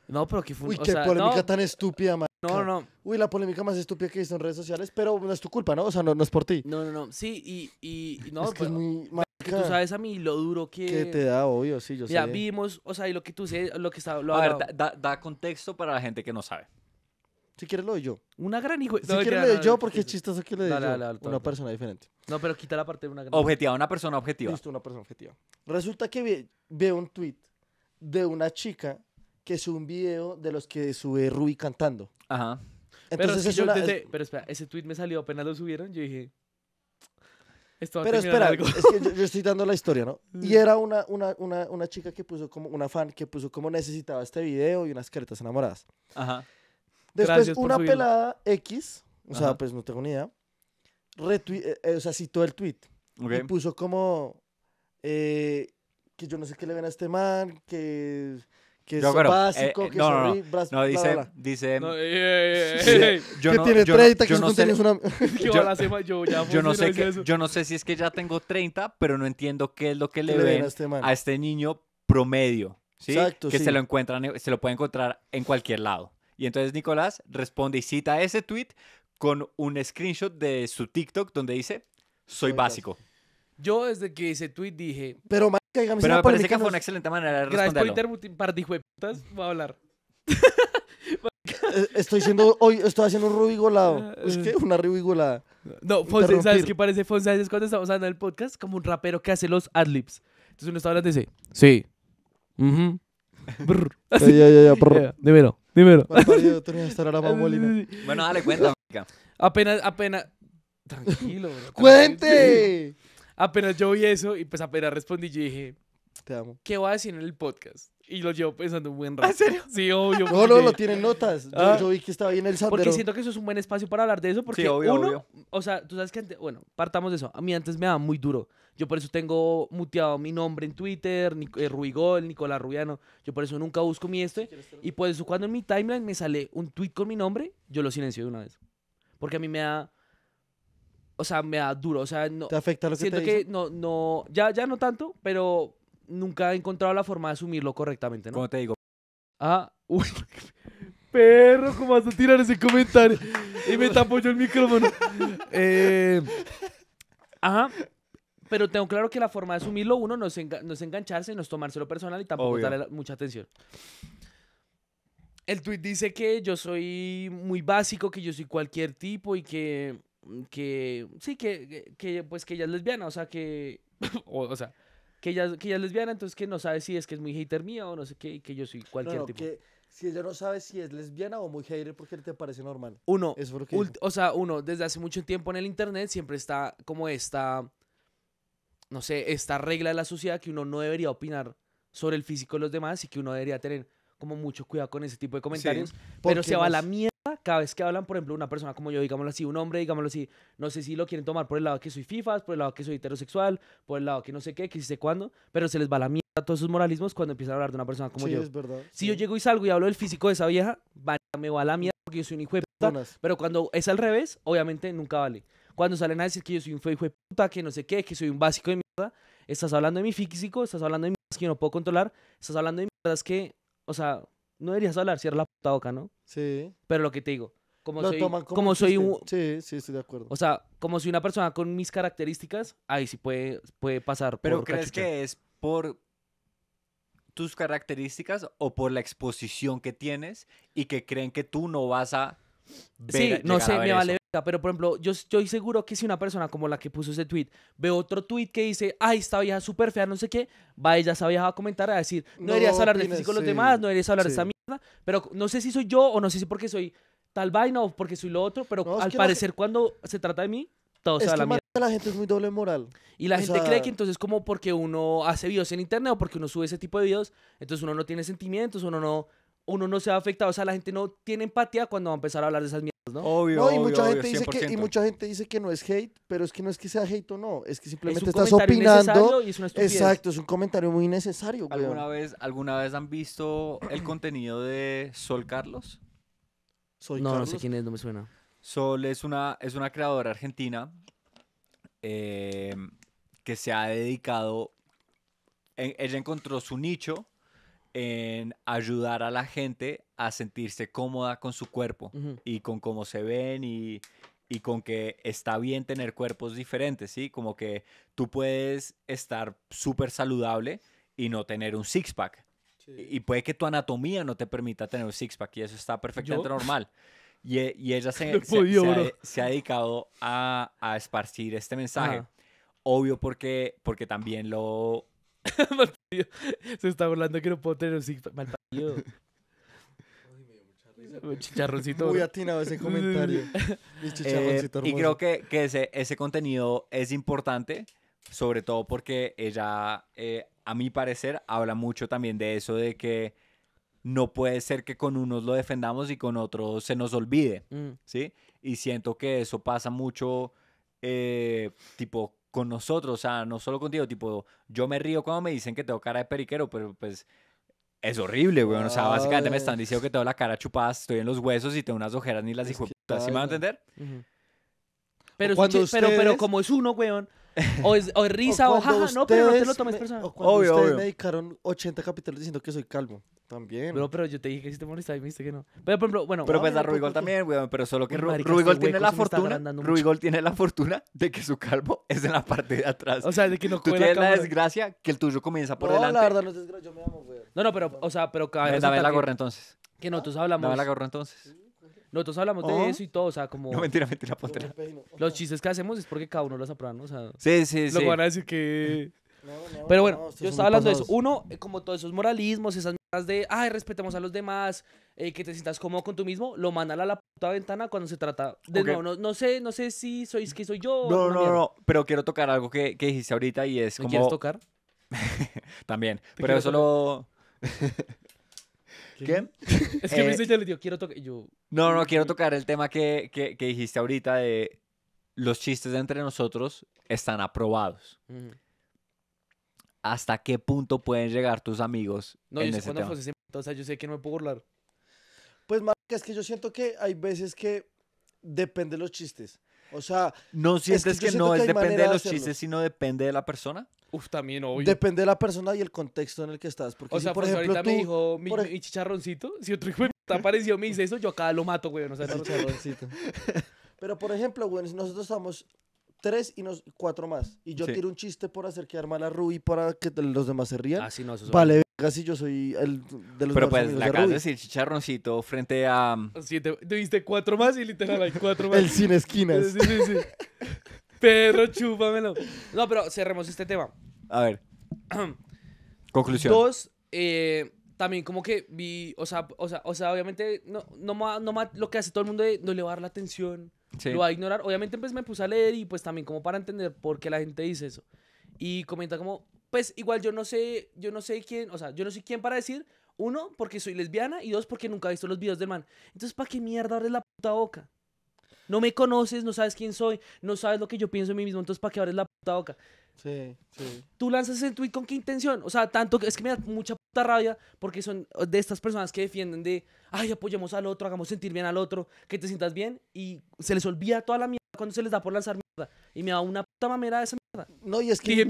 No, pero qué fue Uy, qué polémica tan estúpida, man. No, no, no. Uy, la polémica más estúpida que he en redes sociales, pero no es tu culpa, ¿no? O sea, no, es por ti. No, no, no. Sí, y, y, no, es que muy tú sabes a mí lo duro que... Que te da, obvio, sí, yo sé. Ya vimos, o sea, y lo que tú sé, lo que está... a ver, da contexto para la gente que no sabe. Si quieres lo doy yo. Una gran hijo. Si quieres lo de yo porque es chistoso que lo diga yo. una persona diferente. No, pero quita la parte de una gran Objetiva, una persona objetiva. Listo, una persona objetiva. Resulta que veo un tweet de una chica que sube un video de los que sube Ruby cantando. Ajá. Entonces pero, pero espera, ese tweet me salió apenas lo subieron, yo dije... Esto pero espera, es que yo, estoy dando la historia, ¿no? Y era una, una, una chica que puso como, una fan que puso como necesitaba este video y unas caretas enamoradas. Ajá. Después una pelada X, o sea, pues no tengo ni idea, eh, eh, o sea, citó el tweet. Y puso como eh, que yo no sé qué le ven a este man, que que es básico, que es no, no, dice, dice, yo que no, tiene 30, que no sé, una... yo, no sé, si es que ya tengo 30, pero no entiendo qué es lo que le, ven, este a, este niño promedio, ¿sí? que se lo encuentran, se lo puede encontrar en cualquier lado. Y entonces Nicolás responde y cita ese tweet con un screenshot de su TikTok donde dice, soy básico. Yo desde que hice tweet dije... Pero, me parece que fue una excelente manera de responderlo. Gracias por voy a hablar. Eh, estoy siendo, hoy estoy haciendo un golado Es que una golada No, Fonse, ¿sabes qué parece Fonse? Es cuando estamos hablando del podcast como un rapero que hace los adlibs. Entonces uno está hablando y dice, sí. Uh Ya, ya, ya, Dímelo. Bueno, dale cuenta, Apenas, apenas. Tranquilo, bro. ¡Cuente! Apenas yo vi eso y pues apenas respondí, yo dije, Te amo. ¿qué voy a decir en el podcast? y lo llevo pensando un buen rato. ¿En serio? Sí, obvio. No, no, lo tienen notas. Yo, ah. vi que estaba bien el sandero. Porque siento que eso es un buen espacio para hablar de eso, porque o sea, tú sabes que antes, bueno, partamos de eso. A mí antes me daba muy duro. Yo por eso tengo muteado mi nombre en Twitter, Nic eh, Ruigol, Nicolás Rubiano. Yo por eso nunca busco mi este. Y por eso cuando en mi timeline me sale un tweet con mi nombre, yo lo silencio de una vez. Porque a mí me da o sea, me da duro, o sea, no. ¿Te afecta lo que siento que no, no, ya, ya no tanto, pero nunca he encontrado la forma de asumirlo correctamente, ¿no? Como te digo. Ah, Perro, ¿cómo vas a tirar ese comentario? Y me tapo yo el micrófono. Eh, ajá. Pero tengo claro que la forma de asumirlo, uno, no es, engancharse, no es tomárselo personal y tampoco darle mucha atención. El tweet dice que yo soy muy básico, que yo soy cualquier tipo y que. que sí, que, pues que ella es lesbiana, o sea, que. o sea que ella, que es lesbiana, entonces que no sabe si es que es muy hater mía o no sé qué, y que yo soy cualquier no, no, Que si ella no sabe si es lesbiana o muy hater, ¿por qué te parece normal? Uno, es porque... o sea, uno, desde hace mucho tiempo en el internet siempre está como esta, no sé, esta regla de la sociedad que uno no debería opinar sobre el físico de los demás y que uno debería tener como mucho cuidado con ese tipo de comentarios, pero se va a la mierda cada vez que hablan, por ejemplo, una persona como yo, digámoslo así, un hombre, digámoslo así, no sé si lo quieren tomar por el lado que soy FIFA, por el lado que soy heterosexual, por el lado que no sé qué, que sí sé cuándo, pero se les va la mierda todos sus moralismos cuando empiezan a hablar de una persona como sí, yo. Es verdad, si yo llego y salgo y hablo del físico de esa vieja, me va la mierda porque yo soy un hijo de puta, pero cuando es al revés, obviamente nunca vale. Cuando salen a decir que yo soy un hijo de puta, que no sé qué, que soy un básico de mierda, estás hablando de mi físico, estás hablando de mierdas que yo no puedo controlar, estás hablando de mierdas que, o sea, no deberías hablar, cierra la puta boca, ¿no? Sí. Pero lo que te digo, como soy, como, soy un... Sí, sí, estoy de acuerdo. O sea, como soy una persona con mis características, ahí sí puede, puede pasar Pero ¿crees que es por tus características o por la exposición que tienes y que creen que tú no vas a ver, Sí, no sé, me vale pero por ejemplo, yo estoy seguro que si una persona como la que puso ese tweet ve otro tweet que dice, "Ay, esta vieja súper fea, no sé qué", va ella esa vieja a comentar a decir, "No, deberías hablar de físico con los demás, no deberías hablar de esa pero no sé si soy yo o no sé si porque soy tal vaina o porque soy lo otro, pero al parecer cuando se trata de mí, todo se da la La gente es muy doble moral. Y la gente cree que entonces como porque uno hace videos en internet o porque uno sube ese tipo de videos, entonces uno no tiene sentimientos, uno no uno no se va afectado. O sea, la gente no tiene empatía cuando va a empezar a hablar de esas mierdas, ¿no? Obvio, y, mucha gente dice que, y mucha gente dice que no es hate, pero es que no es que sea hate o no, es que simplemente estás opinando. Y es exacto, es un comentario muy necesario. ¿Alguna vez, ¿Alguna vez han visto el contenido de Sol Carlos? no, no sé quién es, no me suena. Sol es una, es una creadora argentina eh, que se ha dedicado, en, ella encontró su nicho en ayudar a la gente a sentirse cómoda con su cuerpo y con cómo se ven y, con que está bien tener cuerpos diferentes, ¿sí? Como que tú puedes estar súper saludable y no tener un six-pack. Y, puede que tu anatomía no te permita tener un six-pack y eso está perfectamente normal. E, y, ella se, se, ha, dedicado a, esparcir este mensaje. Obvio porque, porque también lo, Se está burlando que no puedo tener un mal partido. Chicharroncito. Muy atinado ese comentario. Eh, y creo que, ese, ese, contenido es importante, sobre todo porque ella, eh, a mi parecer, habla mucho también de eso, de que no puede ser que con unos lo defendamos y con otros se nos olvide, mm. ¿sí? Y siento que eso pasa mucho, eh, tipo, con nosotros, o sea, no solo contigo, tipo, yo me río cuando me dicen que tengo cara de periquero, pero pues es horrible, weón. O sea, básicamente me están diciendo que tengo la cara chupada, estoy en los huesos y tengo unas ojeras ni las hijo ¿Sí me van a entender? Pero, pero, pero como es uno, weón, o, es, risa, o, jaja, no, pero no te lo tomes personal. ustedes me dedicaron 80 capítulos diciendo que soy calvo. También. pero pero yo te dije que si te molestaba y me dijiste que no. Pero, por ejemplo, bueno. Pero pues a Rubigol también, weón. Pero solo que Rubigol este tiene la fortuna. Rubigol tiene la fortuna de que su calvo es en la parte de atrás. O sea, de que no Tú tienes la, desgracia que el tuyo comienza por delante. No, la verdad, no es desgracia. Yo me amo, No, no, pero, o sea, pero cada vez. Dame la gorra entonces. Que tú hablamos. Dame la gorra entonces. Nosotros hablamos de oh. eso y todo, o sea, como... No, mentira, mentira, la... Los chistes que hacemos es porque cada uno los aprueba, ¿no? O sea, sí, sí, sí. Lo van a decir que... Pero bueno, yo estaba hablando de eso. Uno, eh, como todos esos moralismos, esas mierdas de, ay, respetemos a los demás, eh, que te sientas cómodo con tú mismo, lo mandan a la puta ventana cuando se trata de no, no, sé, no sé si sois que soy yo. No, no, no, pero quiero tocar algo que, que dijiste ahorita y es como... ¿Quieres tocar? También, pero eso lo... ¿Qué? Es que eh, quiero tocar. No, no, quiero tocar el tema que, dijiste ahorita de los chistes entre nosotros están aprobados. ¿Hasta qué punto pueden llegar tus amigos? No, en yo ese yo sé que no me puedo burlar. Pues, más es que yo siento que hay veces que depende los chistes. O sea, no sientes que, no es depende de, los chistes, sino depende de la persona. Uf, también obvio. Depende de la persona y el contexto en el que estás. Porque o sea, por pues, ejemplo, ahorita tú, me dijo mi, chicharroncito, si otro hijo me apareció me dice eso, yo acá lo mato, güey. No sé, chicharroncito. Pero, por ejemplo, güey, nosotros estamos tres y nos, cuatro más. Y yo tiro un chiste por hacer quedar mal a Ruby para que los demás se rían. Ah, no, eso Vale, casi yo soy el de los Pero pues, la casa es el chicharroncito frente a... Sí, te, cuatro más y literal hay cuatro más. el sin esquinas. Sí, sí, sí. Perro, chúpamelo. No, pero cerremos este tema. A ver. Conclusión. Dos, eh, también como que vi, o sea, obviamente, no, no, no lo que hace todo el mundo de no le va a dar la atención, lo va a ignorar. Obviamente, pues me puse a leer y pues también como para entender por qué la gente dice eso. Y comenta como, pues igual yo no sé, yo no sé quién, o sea, yo no sé quién para decir, uno, porque soy lesbiana y dos, porque nunca he visto los videos del man. Entonces, ¿para qué mierda abres la puta boca? No me conoces, no sabes quién soy, no sabes lo que yo pienso de mí mismo, entonces ¿para qué abres la puta boca? Sí, sí. Tú lanzas ese tweet con qué intención? O sea, tanto que es que me da mucha puta rabia porque son de estas personas que defienden de, ay, apoyemos al otro, hagamos sentir bien al otro, que te sientas bien y se les olvida toda la mierda cuando se les da por lanzar mierda. Y me da una puta mamera de esa mierda. No, y es que...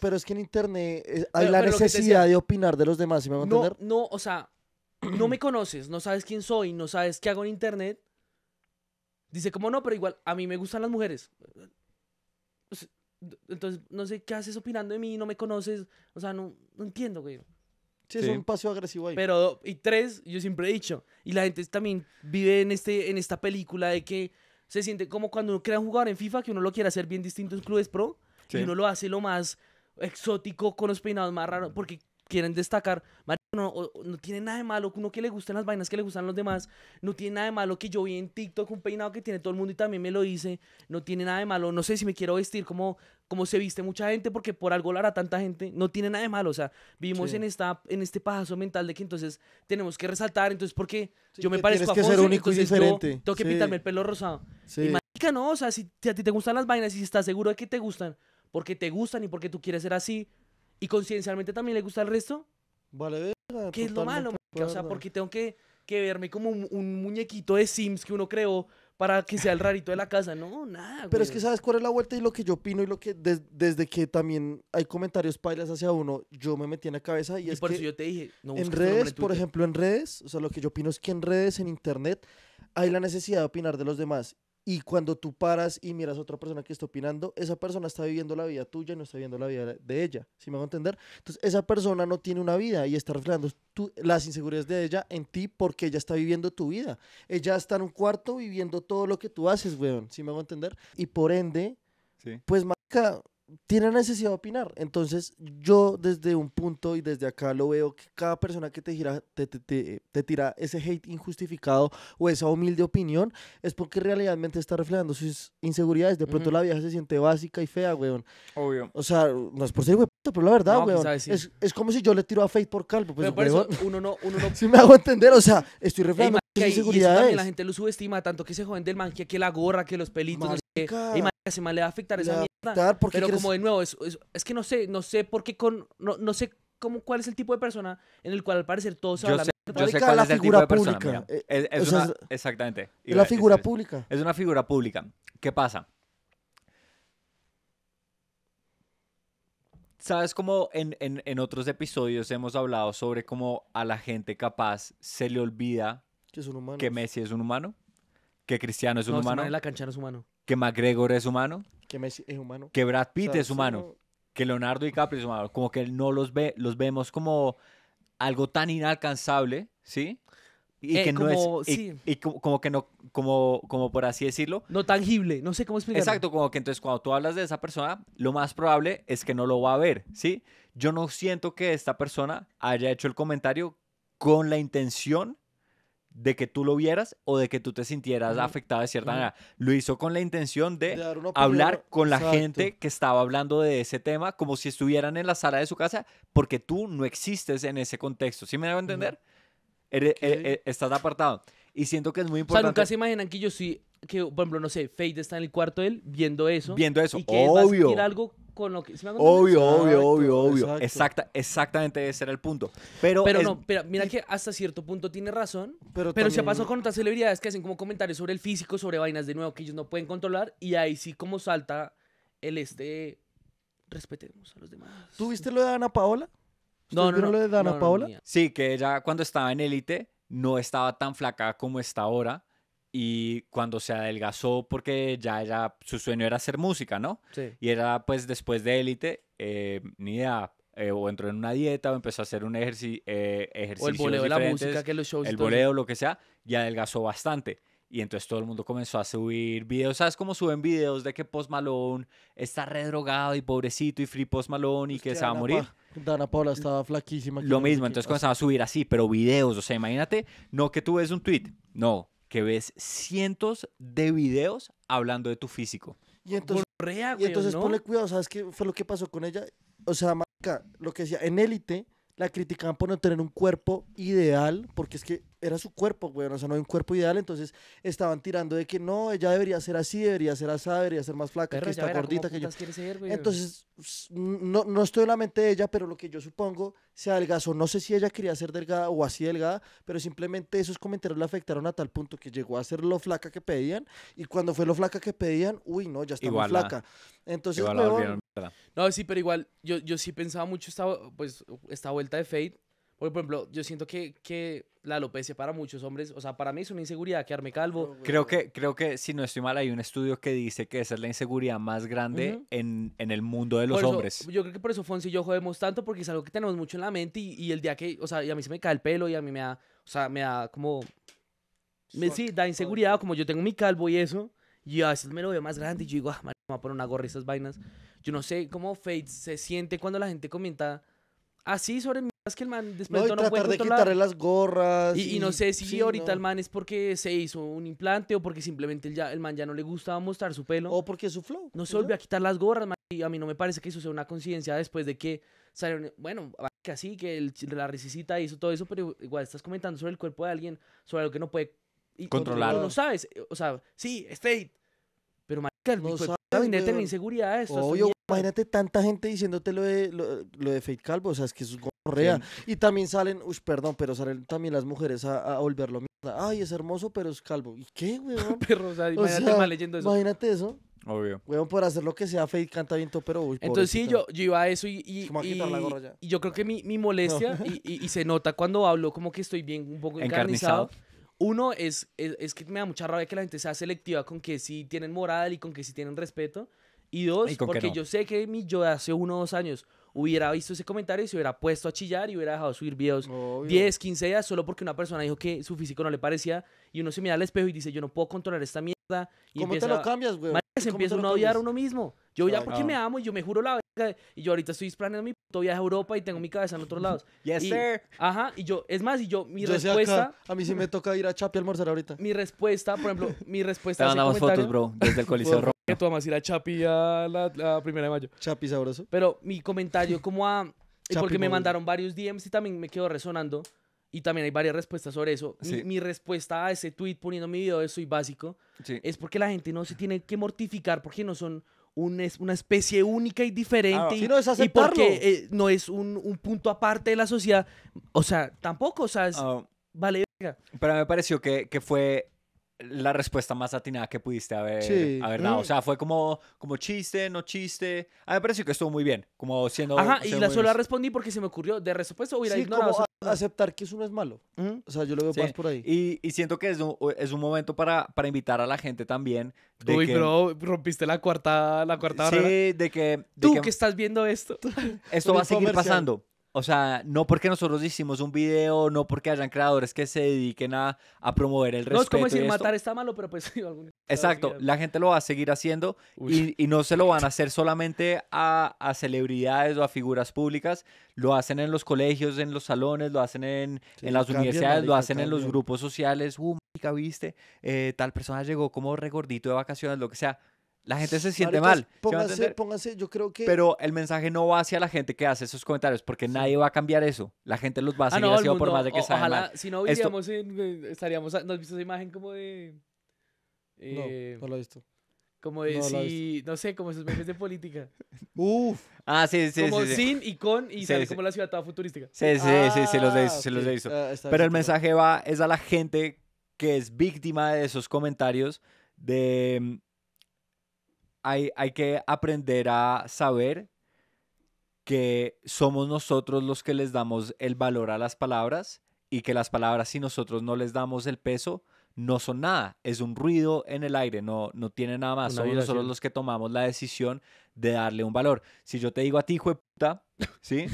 pero es que en internet eh, hay la necesidad de opinar de los demás, me a entender? No, no, o sea, no me conoces, no sabes quién soy, no sabes qué hago en internet Dice, como no, pero igual, a mí me gustan las mujeres. Entonces, no sé qué haces opinando de mí, no me conoces. O sea, no, entiendo, güey. Sí, es un paso agresivo ahí. Pero, y tres, yo siempre he dicho, y la gente también vive en, este, en esta película de que se siente como cuando uno crea un en FIFA que uno lo quiere hacer bien distintos clubes pro y uno lo hace lo más exótico con los peinados más raros porque quieren destacar no, tiene nada de malo que uno que le gusten las vainas que le gustan los demás. No tiene nada de malo que yo vi en TikTok un peinado que tiene todo el mundo y también me lo dice No tiene nada de malo. No sé si me quiero vestir como, como se viste mucha gente porque por algo lo hará tanta gente. No tiene nada de malo. O sea, vivimos en, esta, en este pajazo mental de que entonces tenemos que resaltar. Entonces, porque yo me parezco a que ser único y diferente. tengo que pintarme el pelo rosado. Y no. O sea, si, a ti te gustan las vainas y si estás seguro de que te gustan porque te gustan y porque tú quieres ser así y conciencialmente también le gusta el resto, Vale, que es lo malo, o sea, porque tengo que, verme como un, muñequito de Sims que uno creó para que sea el rarito de la casa. No, nada. Pero es que sabes cuál es la vuelta y lo que yo opino y lo que desde que también hay comentarios pailas hacia uno, yo me metí en la cabeza y, es por que eso yo te dije, en redes, por ejemplo, en redes, o sea, lo que yo opino es que en redes, en internet, hay la necesidad de opinar de los demás y cuando tú paras y miras a otra persona que está opinando, esa persona está viviendo la vida tuya y no está viviendo la vida de ella. ¿Sí me hago entender? Entonces, esa persona no tiene una vida y está reflejando las inseguridades de ella en ti porque ella está viviendo tu vida. Ella está en un cuarto viviendo todo lo que tú haces, weón. ¿Sí me hago entender? Y por ende, pues, marca, tiene necesidad de opinar. Entonces, yo desde un punto y desde acá lo veo que cada persona que te, gira, te, te, te, tira ese hate injustificado o esa humilde opinión es porque realmente está reflejando sus inseguridades. De pronto la vieja se siente básica y fea, weón. Obvio. O sea, no es por ser weón, pero la verdad, weón. es, es, como si yo le tiro a Faith por calvo. Pues, pero eso uno no... Uno me hago entender, o sea, estoy reflejando sus inseguridades. la gente lo subestima tanto que ese joven del man que, la gorra, que los pelitos, que no se me le va a afectar esa pero como de nuevo, es, que no sé, no sé por qué con... No, sé cómo, cuál es el tipo de persona en el cual al parecer todos se hablan... Yo sé cuál la Persona, Es, una, exactamente. Es la figura pública. Es una figura pública. ¿Qué pasa? ¿Sabes cómo en, otros episodios hemos hablado sobre cómo a la gente capaz se le olvida que, es un que Messi es un humano? ¿Que Cristiano es un humano? la cancha es humano. ¿Que McGregor es humano? Que es humano. Que Brad Pitt es humano. Que Leonardo DiCaprio es humano. Como que no los ve, los vemos como algo tan inalcanzable, ¿sí? y eh, que como, no es y, como, como, que no como como por así decirlo no tangible no sé cómo explicarlo exacto como que entonces cuando tú hablas de esa persona lo más probable es que no lo va a ver sí yo no siento que esta persona haya hecho el comentario con la intención de que tú lo vieras o de que tú te sintieras afectada de cierta manera. Lo hizo con la intención de, hablar con la gente que estaba hablando de ese tema como si estuvieran en la sala de su casa porque tú no existes en ese contexto. ¿Sí me debo entender? E-, e-, estás apartado. Y siento que es muy importante. O sea, nunca se imaginan que yo sí, que por ejemplo, no sé, Fate está en el cuarto de él viendo eso. Viendo eso, y que obvio. Él va a algo lo que... obvio, obvio, obvio, obvio, Exacta, exactamente ese era el punto. Pero, pero no, pero mira que hasta cierto punto tiene razón. Pero, pero se pasó con otras celebridades que hacen como comentarios sobre el físico, sobre vainas de nuevo que ellos no pueden controlar. Y ahí sí como salta el este... Respetemos a los demás. ¿Tuviste lo de Ana Paola? No, no, lo de Ana Paola? sí, que ella cuando estaba en élite no estaba tan flaca como está ahora y cuando se adelgazó porque ya era, su sueño era hacer música, ¿no? Sí. Y era pues después de élite, eh, ni idea, eh, o entró en una dieta o empezó a hacer un eh, ejercicio. O el boleo de la música, que los shows. El boleo, lo que sea, y adelgazó bastante. Y entonces todo el mundo comenzó a subir videos. ¿Sabes cómo suben videos de que Post Malone está redrogado y pobrecito y free Post Malone y que se va a morir? Dana Paula estaba flaquísima. Lo mismo, entonces comenzaba a subir así, pero videos. O sea, imagínate, no que tú ves un tweet, no, que ves cientos de videos hablando de tu físico. Y entonces, y entonces ponle cuidado, ¿sabes qué fue lo que pasó con ella? O sea, marca, lo que decía, en élite la criticaban por no tener un cuerpo ideal, porque es que era su cuerpo, güey, o sea, no hay un cuerpo ideal, entonces estaban tirando de que no, ella debería ser así, debería ser así, debería ser más flaca, que está gordita, que yo. entonces, no, no estoy en la mente de ella, pero lo que yo supongo se adelgazó, no sé si ella quería ser delgada o así delgada, pero simplemente esos comentarios la afectaron a tal punto que llegó a ser lo flaca que pedían, y cuando fue lo flaca que pedían, uy, no, ya está muy flaca. Entonces, no, sí, pero igual, yo, yo sí pensaba mucho esta, pues, esta vuelta de Fate, por ejemplo, yo siento que, que la alopecia para muchos hombres, o sea, para mí es una inseguridad quedarme calvo. Creo que, creo que si no estoy mal, hay un estudio que dice que esa es la inseguridad más grande en, en, el mundo de los hombres. Yo creo que por eso Fonsi y yo jodemos tanto porque es algo que tenemos mucho en la mente y, el día que, o sea, y a mí se me cae el pelo y a mí me da, o sea, me da como... Me, sí, da inseguridad, como yo tengo mi calvo y eso, y a veces me lo veo más grande y yo digo, ah, me voy a poner una gorra y esas vainas. Yo no sé cómo Fate se siente cuando la gente comenta así sobre mí es que el man después no, y tratar puede de quitarle las gorras. Y, no sé si ahorita el man es porque se hizo un implante o porque simplemente el, ya, el man ya no le gustaba mostrar su pelo. O porque su flow. No se volvió a quitar las gorras, Y a mí no me parece que eso sea una conciencia después de que salieron. Bueno, que así, que la recicita hizo todo eso, pero igual estás comentando sobre el cuerpo de alguien, sobre algo que no puede Controlarlo. controlar. No sabes. Eh, o sea, sí, state. Pero, marica, el no sabes, de inseguridad esto. Obvio, Imagínate tanta gente diciéndote lo de, lo, de Fate Calvo, o sea, es que es gorrea. Y también salen, uy, perdón, pero salen también las mujeres a, a volverlo mierda. Ay, es hermoso, pero es calvo. ¿Y qué, weón? Perro, o sea, imagínate mal leyendo eso. Imagínate eso. Obvio. Weón, por hacer lo que sea, Fate canta bien todo, pero Entonces sí, yo, iba a eso y... y, yo creo que mi, molestia, y, se nota cuando hablo como que estoy bien un poco encarnizado. Uno es, es, es, que me da mucha rabia que la gente sea selectiva con que sí tienen moral y con que sí tienen respeto. Y dos, porque yo sé que mi yo de hace uno o dos años hubiera visto ese comentario y se hubiera puesto a chillar y hubiera dejado subir videos 10, 15 días solo porque una persona dijo que su físico no le parecía y uno se mira al espejo y dice, yo no puedo controlar esta mierda. Y ¿Cómo te lo cambias, güey? se empieza uno a odiar a uno mismo. Yo ya porque me amo y yo me juro la y yo ahorita estoy planeando mi puto viaje a Europa y tengo mi cabeza en otros lados. Yes, y, sir. Ajá, y yo, es más, y yo, mi respuesta. a mí sí me toca ir a Chapi a almorzar ahorita. Mi respuesta, por ejemplo, mi respuesta. Te mandamos fotos, bro, desde el Coliseo Rojo. Que tú vas a ir a Chapi a la, primera de mayo. Chapi sabroso. Pero mi comentario, como a. porque me mandaron varios DMs y también me quedo resonando. Y también hay varias respuestas sobre eso. Mi, respuesta a ese tweet poniendo mi video de Soy Básico sí. es porque la gente no se tiene que mortificar porque no son una especie única y diferente. y, no es porque eh, no es un, punto aparte de la sociedad. O sea, tampoco, o sea, es, ah. vale. Pero me pareció que, que fue la respuesta más atinada que pudiste haber, dado. O sea, fue como, como chiste, no chiste. A mí me pareció que estuvo muy bien, como siendo... Ajá, y la sola respondí porque se me ocurrió, de respuesta sí, a, aceptar que eso no es malo. O sea, yo lo veo más por ahí. Y, siento que es un, es un momento para, para invitar a la gente también. Uy, pero rompiste la cuarta, la cuarta Sí, de que... Tú que, estás viendo esto. Esto va a seguir pasando. O sea, no porque nosotros hicimos un video, no porque hayan creadores que se dediquen a, promover el respeto. No es como decir matar está malo, pero pues. Exacto, la gente lo va a seguir haciendo y, y, no se lo van a hacer solamente a, celebridades o a figuras públicas. Lo hacen en los colegios, en los salones, lo hacen en, las universidades, lo hacen en los grupos sociales. Uh, viste, eh, tal persona llegó como regordito de vacaciones, lo que sea. La gente se siente mal. Póngase, póngase, yo creo que. Pero el mensaje no va hacia la gente que hace esos comentarios, porque nadie va a cambiar eso. La gente los va a ah, seguir haciendo por más de que se ojalá, mal. si no vivíamos, eh, estaríamos. ¿No has visto esa imagen como de. no, no eh, lo he visto. Como de si, no sé, como esos memes de política. Uf. Ah, sí, sí, como sin y con y sale como la ciudad toda futurística. Sí, sí, sí, sí, los he visto, ah, los he ah, Pero el mensaje va, es a la gente que es víctima de esos comentarios de hay, que aprender a saber que somos nosotros los que les damos el valor a las palabras y que las palabras si nosotros no les damos el peso no son nada, es un ruido en el aire, no, no tiene nada más, somos nosotros los que tomamos la decisión de darle un valor. Si yo te digo a ti, hijo de puta, ¿sí?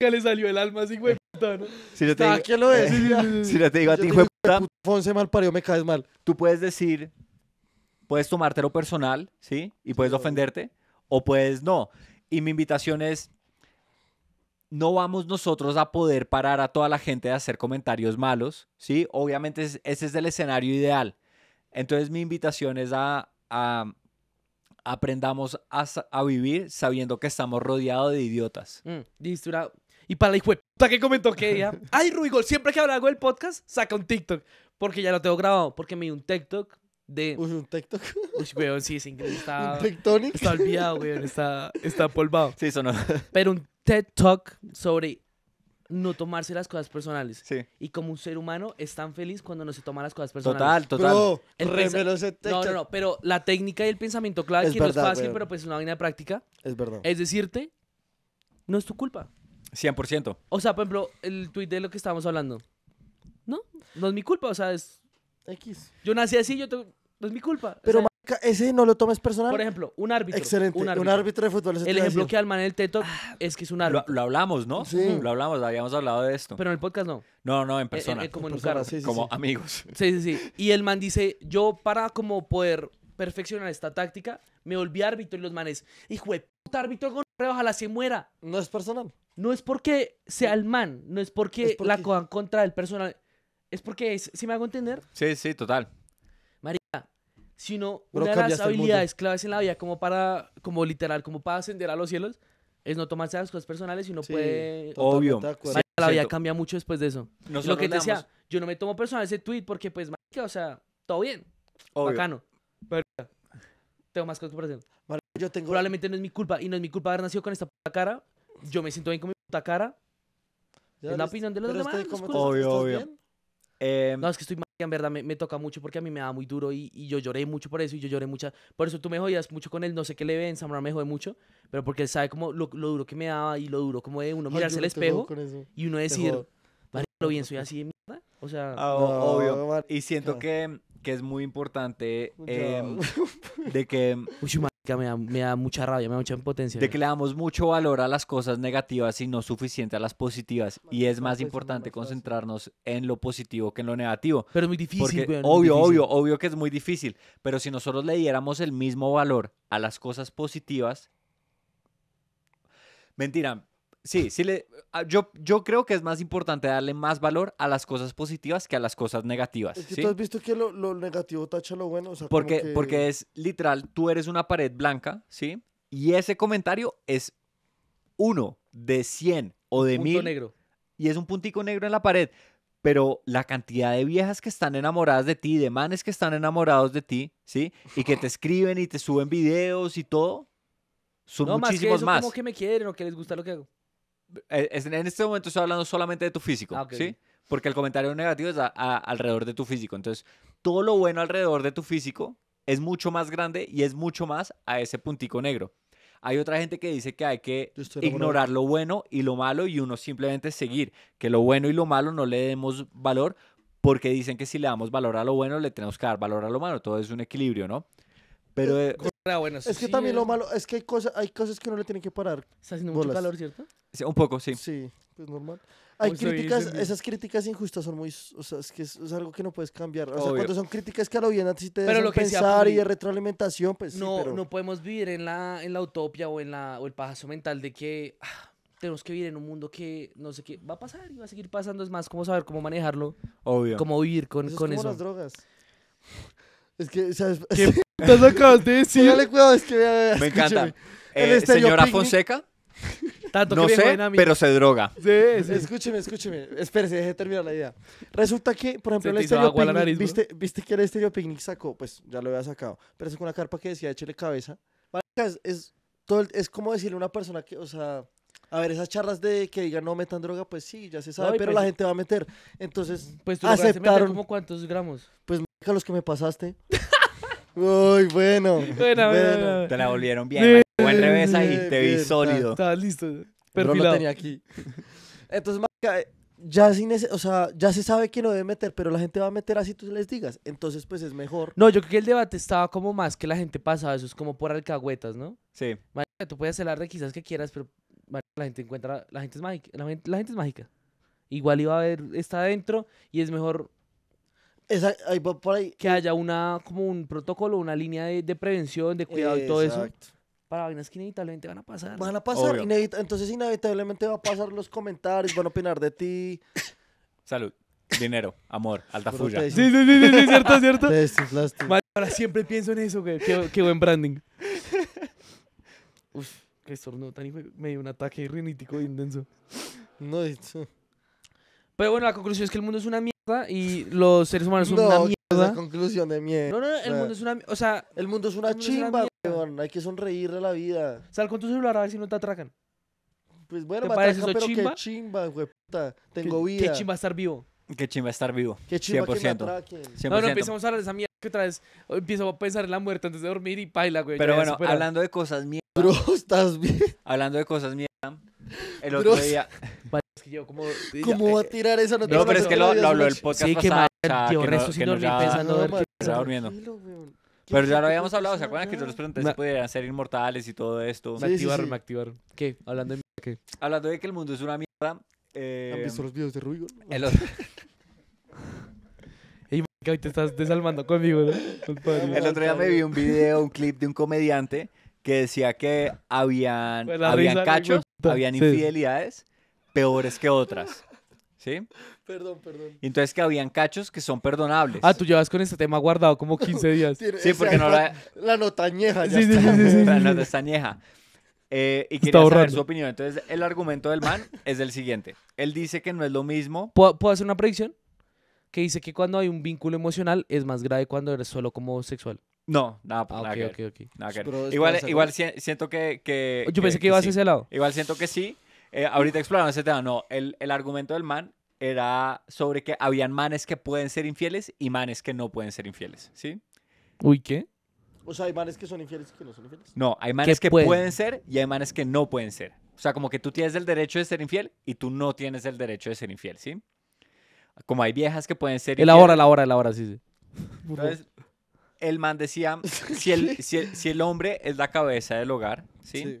qué le salió el alma así, puta, ¿no? Si yo te digo, lo si te digo a ti, hijo de puta, Fonse mal parió, me caes mal. Tú puedes decir, puedes tomártelo personal, ¿sí? Y puedes ofenderte, o puedes no. Y mi invitación es, no vamos nosotros a poder parar a toda la gente de hacer comentarios malos, ¿sí? Obviamente ese es el escenario ideal. Entonces mi invitación es a, aprendamos a, vivir sabiendo que estamos rodeados de idiotas. Mm, y para la que comentó que ella... Ay, Ruigol, siempre que hablo el del podcast, saca un TikTok. Porque ya lo tengo grabado. Porque me dio un TikTok de. Uy, un TikTok. Uy, weón, sí, es increíble. Está, ¿Un tectonic? Está olvidado, weón. Está, está polvado. Sí, eso no. Pero un TED Talk sobre no tomarse las cosas personales. Sí. Y como un ser humano es tan feliz cuando no se toma las cosas personales. Total, total. Bro, el no, no, no. Pero la técnica y el pensamiento clave es que verdad, no es fácil, pero pues es una vaina de práctica. Es verdad. Es decirte, no es tu culpa. 100%. O sea, por ejemplo, el tweet de lo que estábamos hablando. No, no es mi culpa, o sea, es X. Yo nací así, yo tengo... es pues, mi culpa. Pero, ese no lo tomes personal. Por ejemplo, un árbitro. Excelente. Un árbitro, de fútbol. El ejemplo que alman el teto ah, es que es un árbitro. Lo, hablamos, ¿no? Sí. Lo hablamos, habíamos hablado de esto. Pero en el podcast no. No, no, en eh, persona. Eh, eh, como en, como amigos. Sí, sí, sí. Y el man dice, yo para como poder perfeccionar esta táctica, me volví árbitro y los manes, hijo de puta árbitro con la se muera. No es personal. No es porque sea el man, no es porque, la cojan contra el personal. Es porque, si me hago entender? Sí, sí, total. María, si no... una de las habilidades claves en la vida, como para, como literal, como para ascender a los cielos, es no tomarse las cosas personales y no puede... Obvio. la vida cambia mucho después de eso. Lo que te decía, yo no me tomo personal ese tweet porque, pues, María, o sea, todo bien. Obvio. Bacano. Pero tengo más cosas por hacer. Probablemente no es mi culpa y no es mi culpa haber nacido con esta puta cara. Yo me siento bien con mi puta cara. es la opinión de los demás. Pues. Obvio, obvio. Em, no, es que estoy mal, en verdad me, toca mucho porque a mí me da muy duro y, yo lloré mucho por eso y yo lloré mucho. Por eso tú me jodías mucho con él, no sé qué le ven, Samurai me jode mucho, pero porque él sabe como lo, duro que me daba y lo duro como de uno mirarse al espejo y uno decir, vale, lo bien, soy así de mierda. O sea, ah, obvio. Y siento que, que, es muy importante em, de que me da, mucha rabia, me da mucha impotencia. De que le damos mucho valor a las cosas negativas y no suficiente a las positivas. y es más pues, importante concentrarnos en lo positivo que en lo negativo. Pero es muy difícil. obvio, obvio, obvio que es muy difícil. Pero si nosotros le diéramos el mismo valor a las cosas positivas. Mentira, Sí, sí le, ah, yo, yo creo que es más importante darle más valor a las cosas positivas que a las cosas negativas. Es que tú has visto que lo, lo, negativo tacha lo bueno. porque, porque es literal, tú eres una pared blanca, ¿sí? Y ese comentario es uno de 100 o de punto mil. negro. Y es un puntico negro en la pared. Pero la cantidad de viejas que están enamoradas de ti, de manes que están enamorados de ti, ¿sí? Y que te escriben y te suben videos y todo, son muchísimos más. Que eso, Como que me quieren o que les gusta lo que hago. Eh, en este momento estoy hablando solamente de tu físico, ah, ¿sí? Porque el comentario negativo es alrededor de tu físico. Entonces, todo lo bueno alrededor de tu físico es mucho más grande y es mucho más a ese puntico negro. Hay otra gente que dice que hay que ignorar lo bueno y lo malo y uno simplemente seguir, que lo bueno y lo malo no le demos valor porque dicen que si le damos valor a lo bueno le tenemos que dar valor a lo malo, todo es un equilibrio, ¿no? Pero... Ah, es que también lo malo es que hay cosas, hay cosas que no le tienen que parar. Está haciendo mucho calor, ¿cierto? un poco, sí. Sí, pues normal. Hay críticas, esas críticas injustas son muy, o sea, es que es, algo que no puedes cambiar. O sea, cuando son críticas que a lo bien antes te pero lo pensar y de retroalimentación, pues no, no podemos vivir en la, en la utopia o en la, el pajazo mental de que ah, tenemos que vivir en un mundo que no sé qué va a pasar y va a seguir pasando. Es más, cómo saber cómo manejarlo, Obvio. cómo vivir con eso. Es con drogas. Es que, ¿sabes? Te lo de decir. cuidado, es que Me encanta. Eh, este señora Fonseca. no sé, pero se droga. Sí, Escúcheme, escúcheme. Espérese, deje terminar la idea. Resulta que, por ejemplo, el Estéreo Picnic, ¿viste, ¿viste que el Estéreo Picnic sacó? Pues ya lo había sacado. Pero es con una carpa que decía échale cabeza. Es, todo es como decirle a una persona que, o sea... A ver, esas charlas de que digan no metan droga, pues sí, ya se sabe, pero pues la gente va a meter. Entonces, pues, aceptaron. como cuántos gramos? Pues, los que me pasaste. Uy, bueno. Bueno, Te la volvieron bien. Fue revés ahí, te vi sólido. estás listo. Perfilado. lo tenía aquí. Entonces, eh, ya, sin o sea, ya se sabe que lo debe meter, pero la gente va a meter así tú les digas. Entonces, pues es mejor. No, yo creo que el debate estaba como más que la gente pasaba, eso es como por alcahuetas, ¿no? Sí. tú puedes la de quizás que quieras, pero la gente encuentra, la gente es mágica, la gente, la gente es mágica. Igual iba a ver, está adentro y es mejor que haya una, como un protocolo, una línea de, prevención, de cuidado y todo eso. Para vainas que inevitablemente van a pasar. Van a pasar, entonces inevitablemente va a pasar los comentarios, van a opinar de ti. Salud. Dinero, amor, alta Sí, sí, sí, sí, cierto, cierto. ahora siempre pienso en eso, güey. Qué, buen branding. Uf, qué estornudo Me dio un ataque rinítico intenso. No, Pero bueno, la conclusión es que el mundo es una mierda y los seres humanos son una mierda. conclusión de mierda. No, no, el mundo es una o sea, el mundo es una chimba, weón. Hay que sonreír a la vida. Sal con tu celular a ver si no te atracan. Pues bueno, va a atracan, eso pero chimba? qué chimba, Tengo vida. Qué chimba estar vivo. Qué chimba estar vivo. Qué chimba 100%. que 100%. No, no, empezamos a hablar de esa mierda que otra vez empiezo a pensar en la muerte antes de dormir y paila, güey. Pero bueno, hablando de cosas mierdas Bro, ¿estás bien? Hablando de cosas mierdas El otro día ¿Cómo va a eh, tirar esa No, no pero es que lo, lo habló el podcast Sí, que pasado, que Pero ya lo habíamos hablado, ¿se acuerdan que yo les ah. pregunté si pudieran ser inmortales y todo esto? Me activaron, me activaron. ¿Qué? Hablando de qué. Hablando de que el mundo es una mierda. ¿Han visto em, los videos de Ruigo? El otro... te estás desalmando conmigo, ¿no? El otro día me vi un video, un clip de un comediante que decía que habían, habían cachos, habían infidelidades peores que otras. ¿Sí? Perdón, perdón. entonces que habían cachos que son perdonables. Ah, tú llevas con este tema guardado como 15 días. sí, porque no la, La nota añeja. ya está. la nota está añeja. Eh, y quería saber su opinión. Entonces, el argumento del man es el siguiente. Él dice que no es lo mismo. ¿Puedo, hacer una predicción? Que dice que cuando hay un vínculo emocional es más grave cuando eres solo como sexual. No, nada, ah, ok, ok, Igual, igual siento que, que- Yo pensé que ibas hacia ese lado. Igual siento que sí, eh, ahorita exploramos ese tema, no, el, argumento del man era sobre que habían manes que pueden ser infieles y manes que no pueden ser infieles, ¿sí? Uy, ¿qué? O sea, hay manes que son infieles y que no son infieles. No, hay manes que pueden? ser y hay manes que no pueden ser. O sea, como que tú tienes el derecho de ser infiel y tú no tienes el derecho de ser infiel, ¿sí? Como hay viejas que pueden ser infieles. El ahora, el ahora, el ahora, sí, sí. el man decía, si el, si el, si el hombre es la cabeza del hogar, ¿sí? sí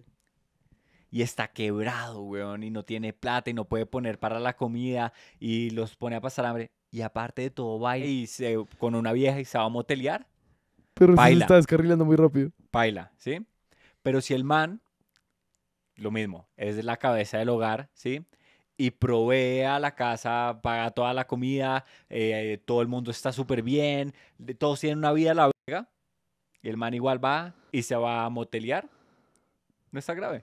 y está quebrado, weón, y no tiene plata y no puede poner para la comida y los pone a pasar hambre. Y aparte de todo, va y se, con una vieja y se va a motelear. Pero si se está descarrilando muy rápido. baila ¿sí? Pero si el man, lo mismo, es la cabeza del hogar, ¿sí? y provee a la casa, paga toda la comida, eh, todo el mundo está súper bien, todos tienen una vida a la vega, y el man igual va y se va a motelear, no está grave.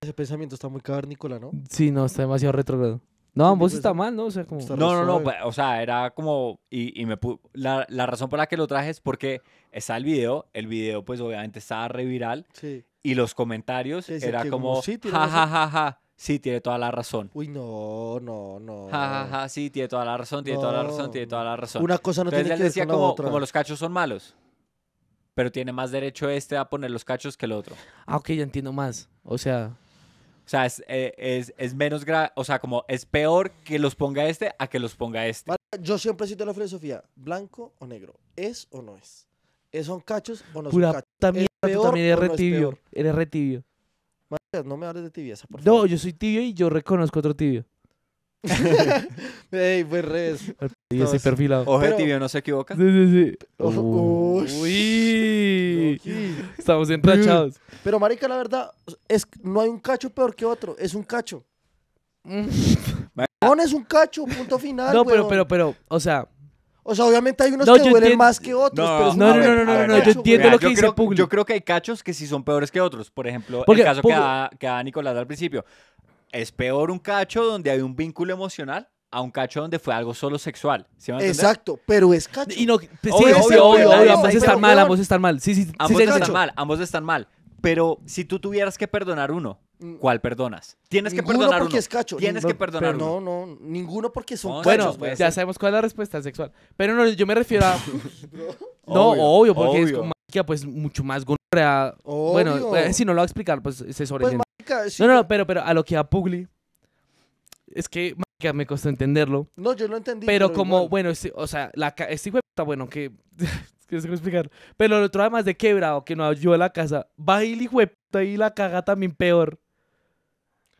Ese pensamiento está muy Nicolás, ¿no? Sí, no, está demasiado retrogrado. No, ambos pues, está mal, ¿no? O sea, como... No, no, no, pues, o sea, era como, y, me la, la razón por la que lo traje es porque está el video, el video pues obviamente estaba re viral, y los comentarios era como, "Sí, tiene ja, ja, ja, ja, sí, tiene toda la razón. Uy, no, no, no. Ja, ja, ja, sí, tiene toda la razón, tiene toda la razón, tiene toda la razón. Una cosa no tiene que ver la como, otra. como los cachos son malos, pero tiene más derecho este a poner los cachos que el otro. Ah, ok, ya entiendo más. O sea, o sea, es, eh, menos grave, o sea, como es peor que los ponga este a que los ponga este. Yo siempre cito la filosofía, blanco o negro, es o no es. ¿Son cachos o no son cachos? tú también eres retibio, no eres retibio. No me hables de tibieza, por No, yo soy tibio y yo reconozco otro tibio. Ey, buen pues Y ese perfilado. no se equivoca. Sí, sí, sí. uy. Estamos enrachados. Pero, marica, la verdad, es, no hay un cacho peor que otro. Es un cacho. Mm. no es un cacho, punto final. No, pero, pero, pero, o sea... O sea, obviamente hay unos que duelen más que otros. No, no, no, no, no, no, yo entiendo lo que dice creo, Yo creo que hay cachos que sí son peores que otros. Por ejemplo, el caso que, da, que Nicolás al principio es peor un cacho donde hay un vínculo emocional a un cacho donde fue algo solo sexual. Exacto, pero es cacho. Y no, sí, obvio, obvio, ambos están mal, ambos están mal. Sí, sí, ambos están mal, ambos están mal. Pero si tú tuvieras que perdonar uno, mm. ¿cuál perdonas? Tienes que perdonar porque Es cacho. Tienes que perdonar No, no, ninguno porque son cachos. Bueno, pues, ya sabemos cuál es la respuesta sexual. Pero no, yo me refiero a. no, obvio, porque es como pues mucho más gonorrea. Bueno, eh, si no lo voy a explicar, pues se pues, sobreentiende no, no, pero, pero a lo que a Pugli. Es que, me costó entenderlo. No, yo no entendí. Pero, como, bueno, este, o sea, la, este bueno, que. que explicar. Pero lo otro, además de quebrado, que no ayudó a la casa, va y el y la caga también peor.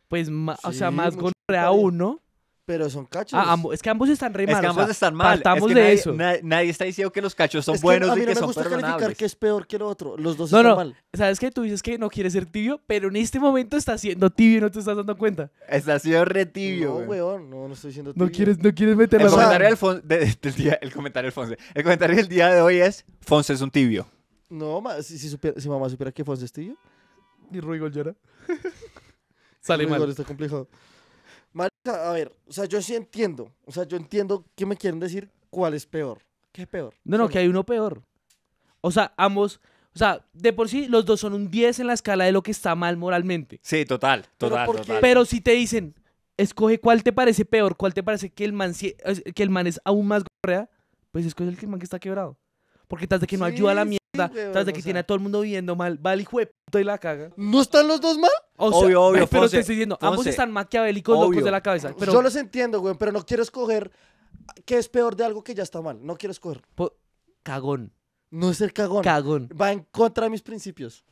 Pues, o sea, más golpea aún, ¿no? Pero son cachos. Ah, es que ambos están re mal. Es que ambos están mal. faltamos de eso. nadie está diciendo que los cachos son y que buenos a mí no y que me gusta calificar que es peor que el otro. Los dos no, están no. mal. Sabes que tú dices que no quieres ser tibio, pero en este momento está siendo tibio y no te estás dando cuenta. está siendo re tibio. No, weón. no, no estoy siendo tibio. No quieres, no quieres meter el comentario del El comentario del Fonse. El comentario del día de hoy es: Fonse es un tibio. No, si, si, si, mamá supiera que Fonse es tibio. Y Ruigol llora. Sale Ruigol mal. está complicado. A ver, o sea, yo sí entiendo. O sea, yo entiendo que me quieren decir cuál es peor. ¿Qué es peor? No, no, que hay uno peor. O sea, ambos. O sea, de por sí, los dos son un 10 en la escala de lo que está mal moralmente. Sí, total, total, ¿Pero total. Pero si te dicen, escoge cuál te parece peor, cuál te parece que el man, que el man es aún más gorrea, pues escoge el que el man que está quebrado. Porque estás de que no ayuda a la mierda. Tras de que tiene a todo el mundo viendo mal, va el hijo y la caga. ¿No están los dos mal? obvio, obvio. Pero estoy diciendo, ambos están maquiavélicos locos de la cabeza. Pero... Yo los entiendo, güey, pero no quiero escoger qué es peor de algo que ya está mal. No quiero escoger. cagón. No es el cagón. Cagón. Va en contra de mis principios.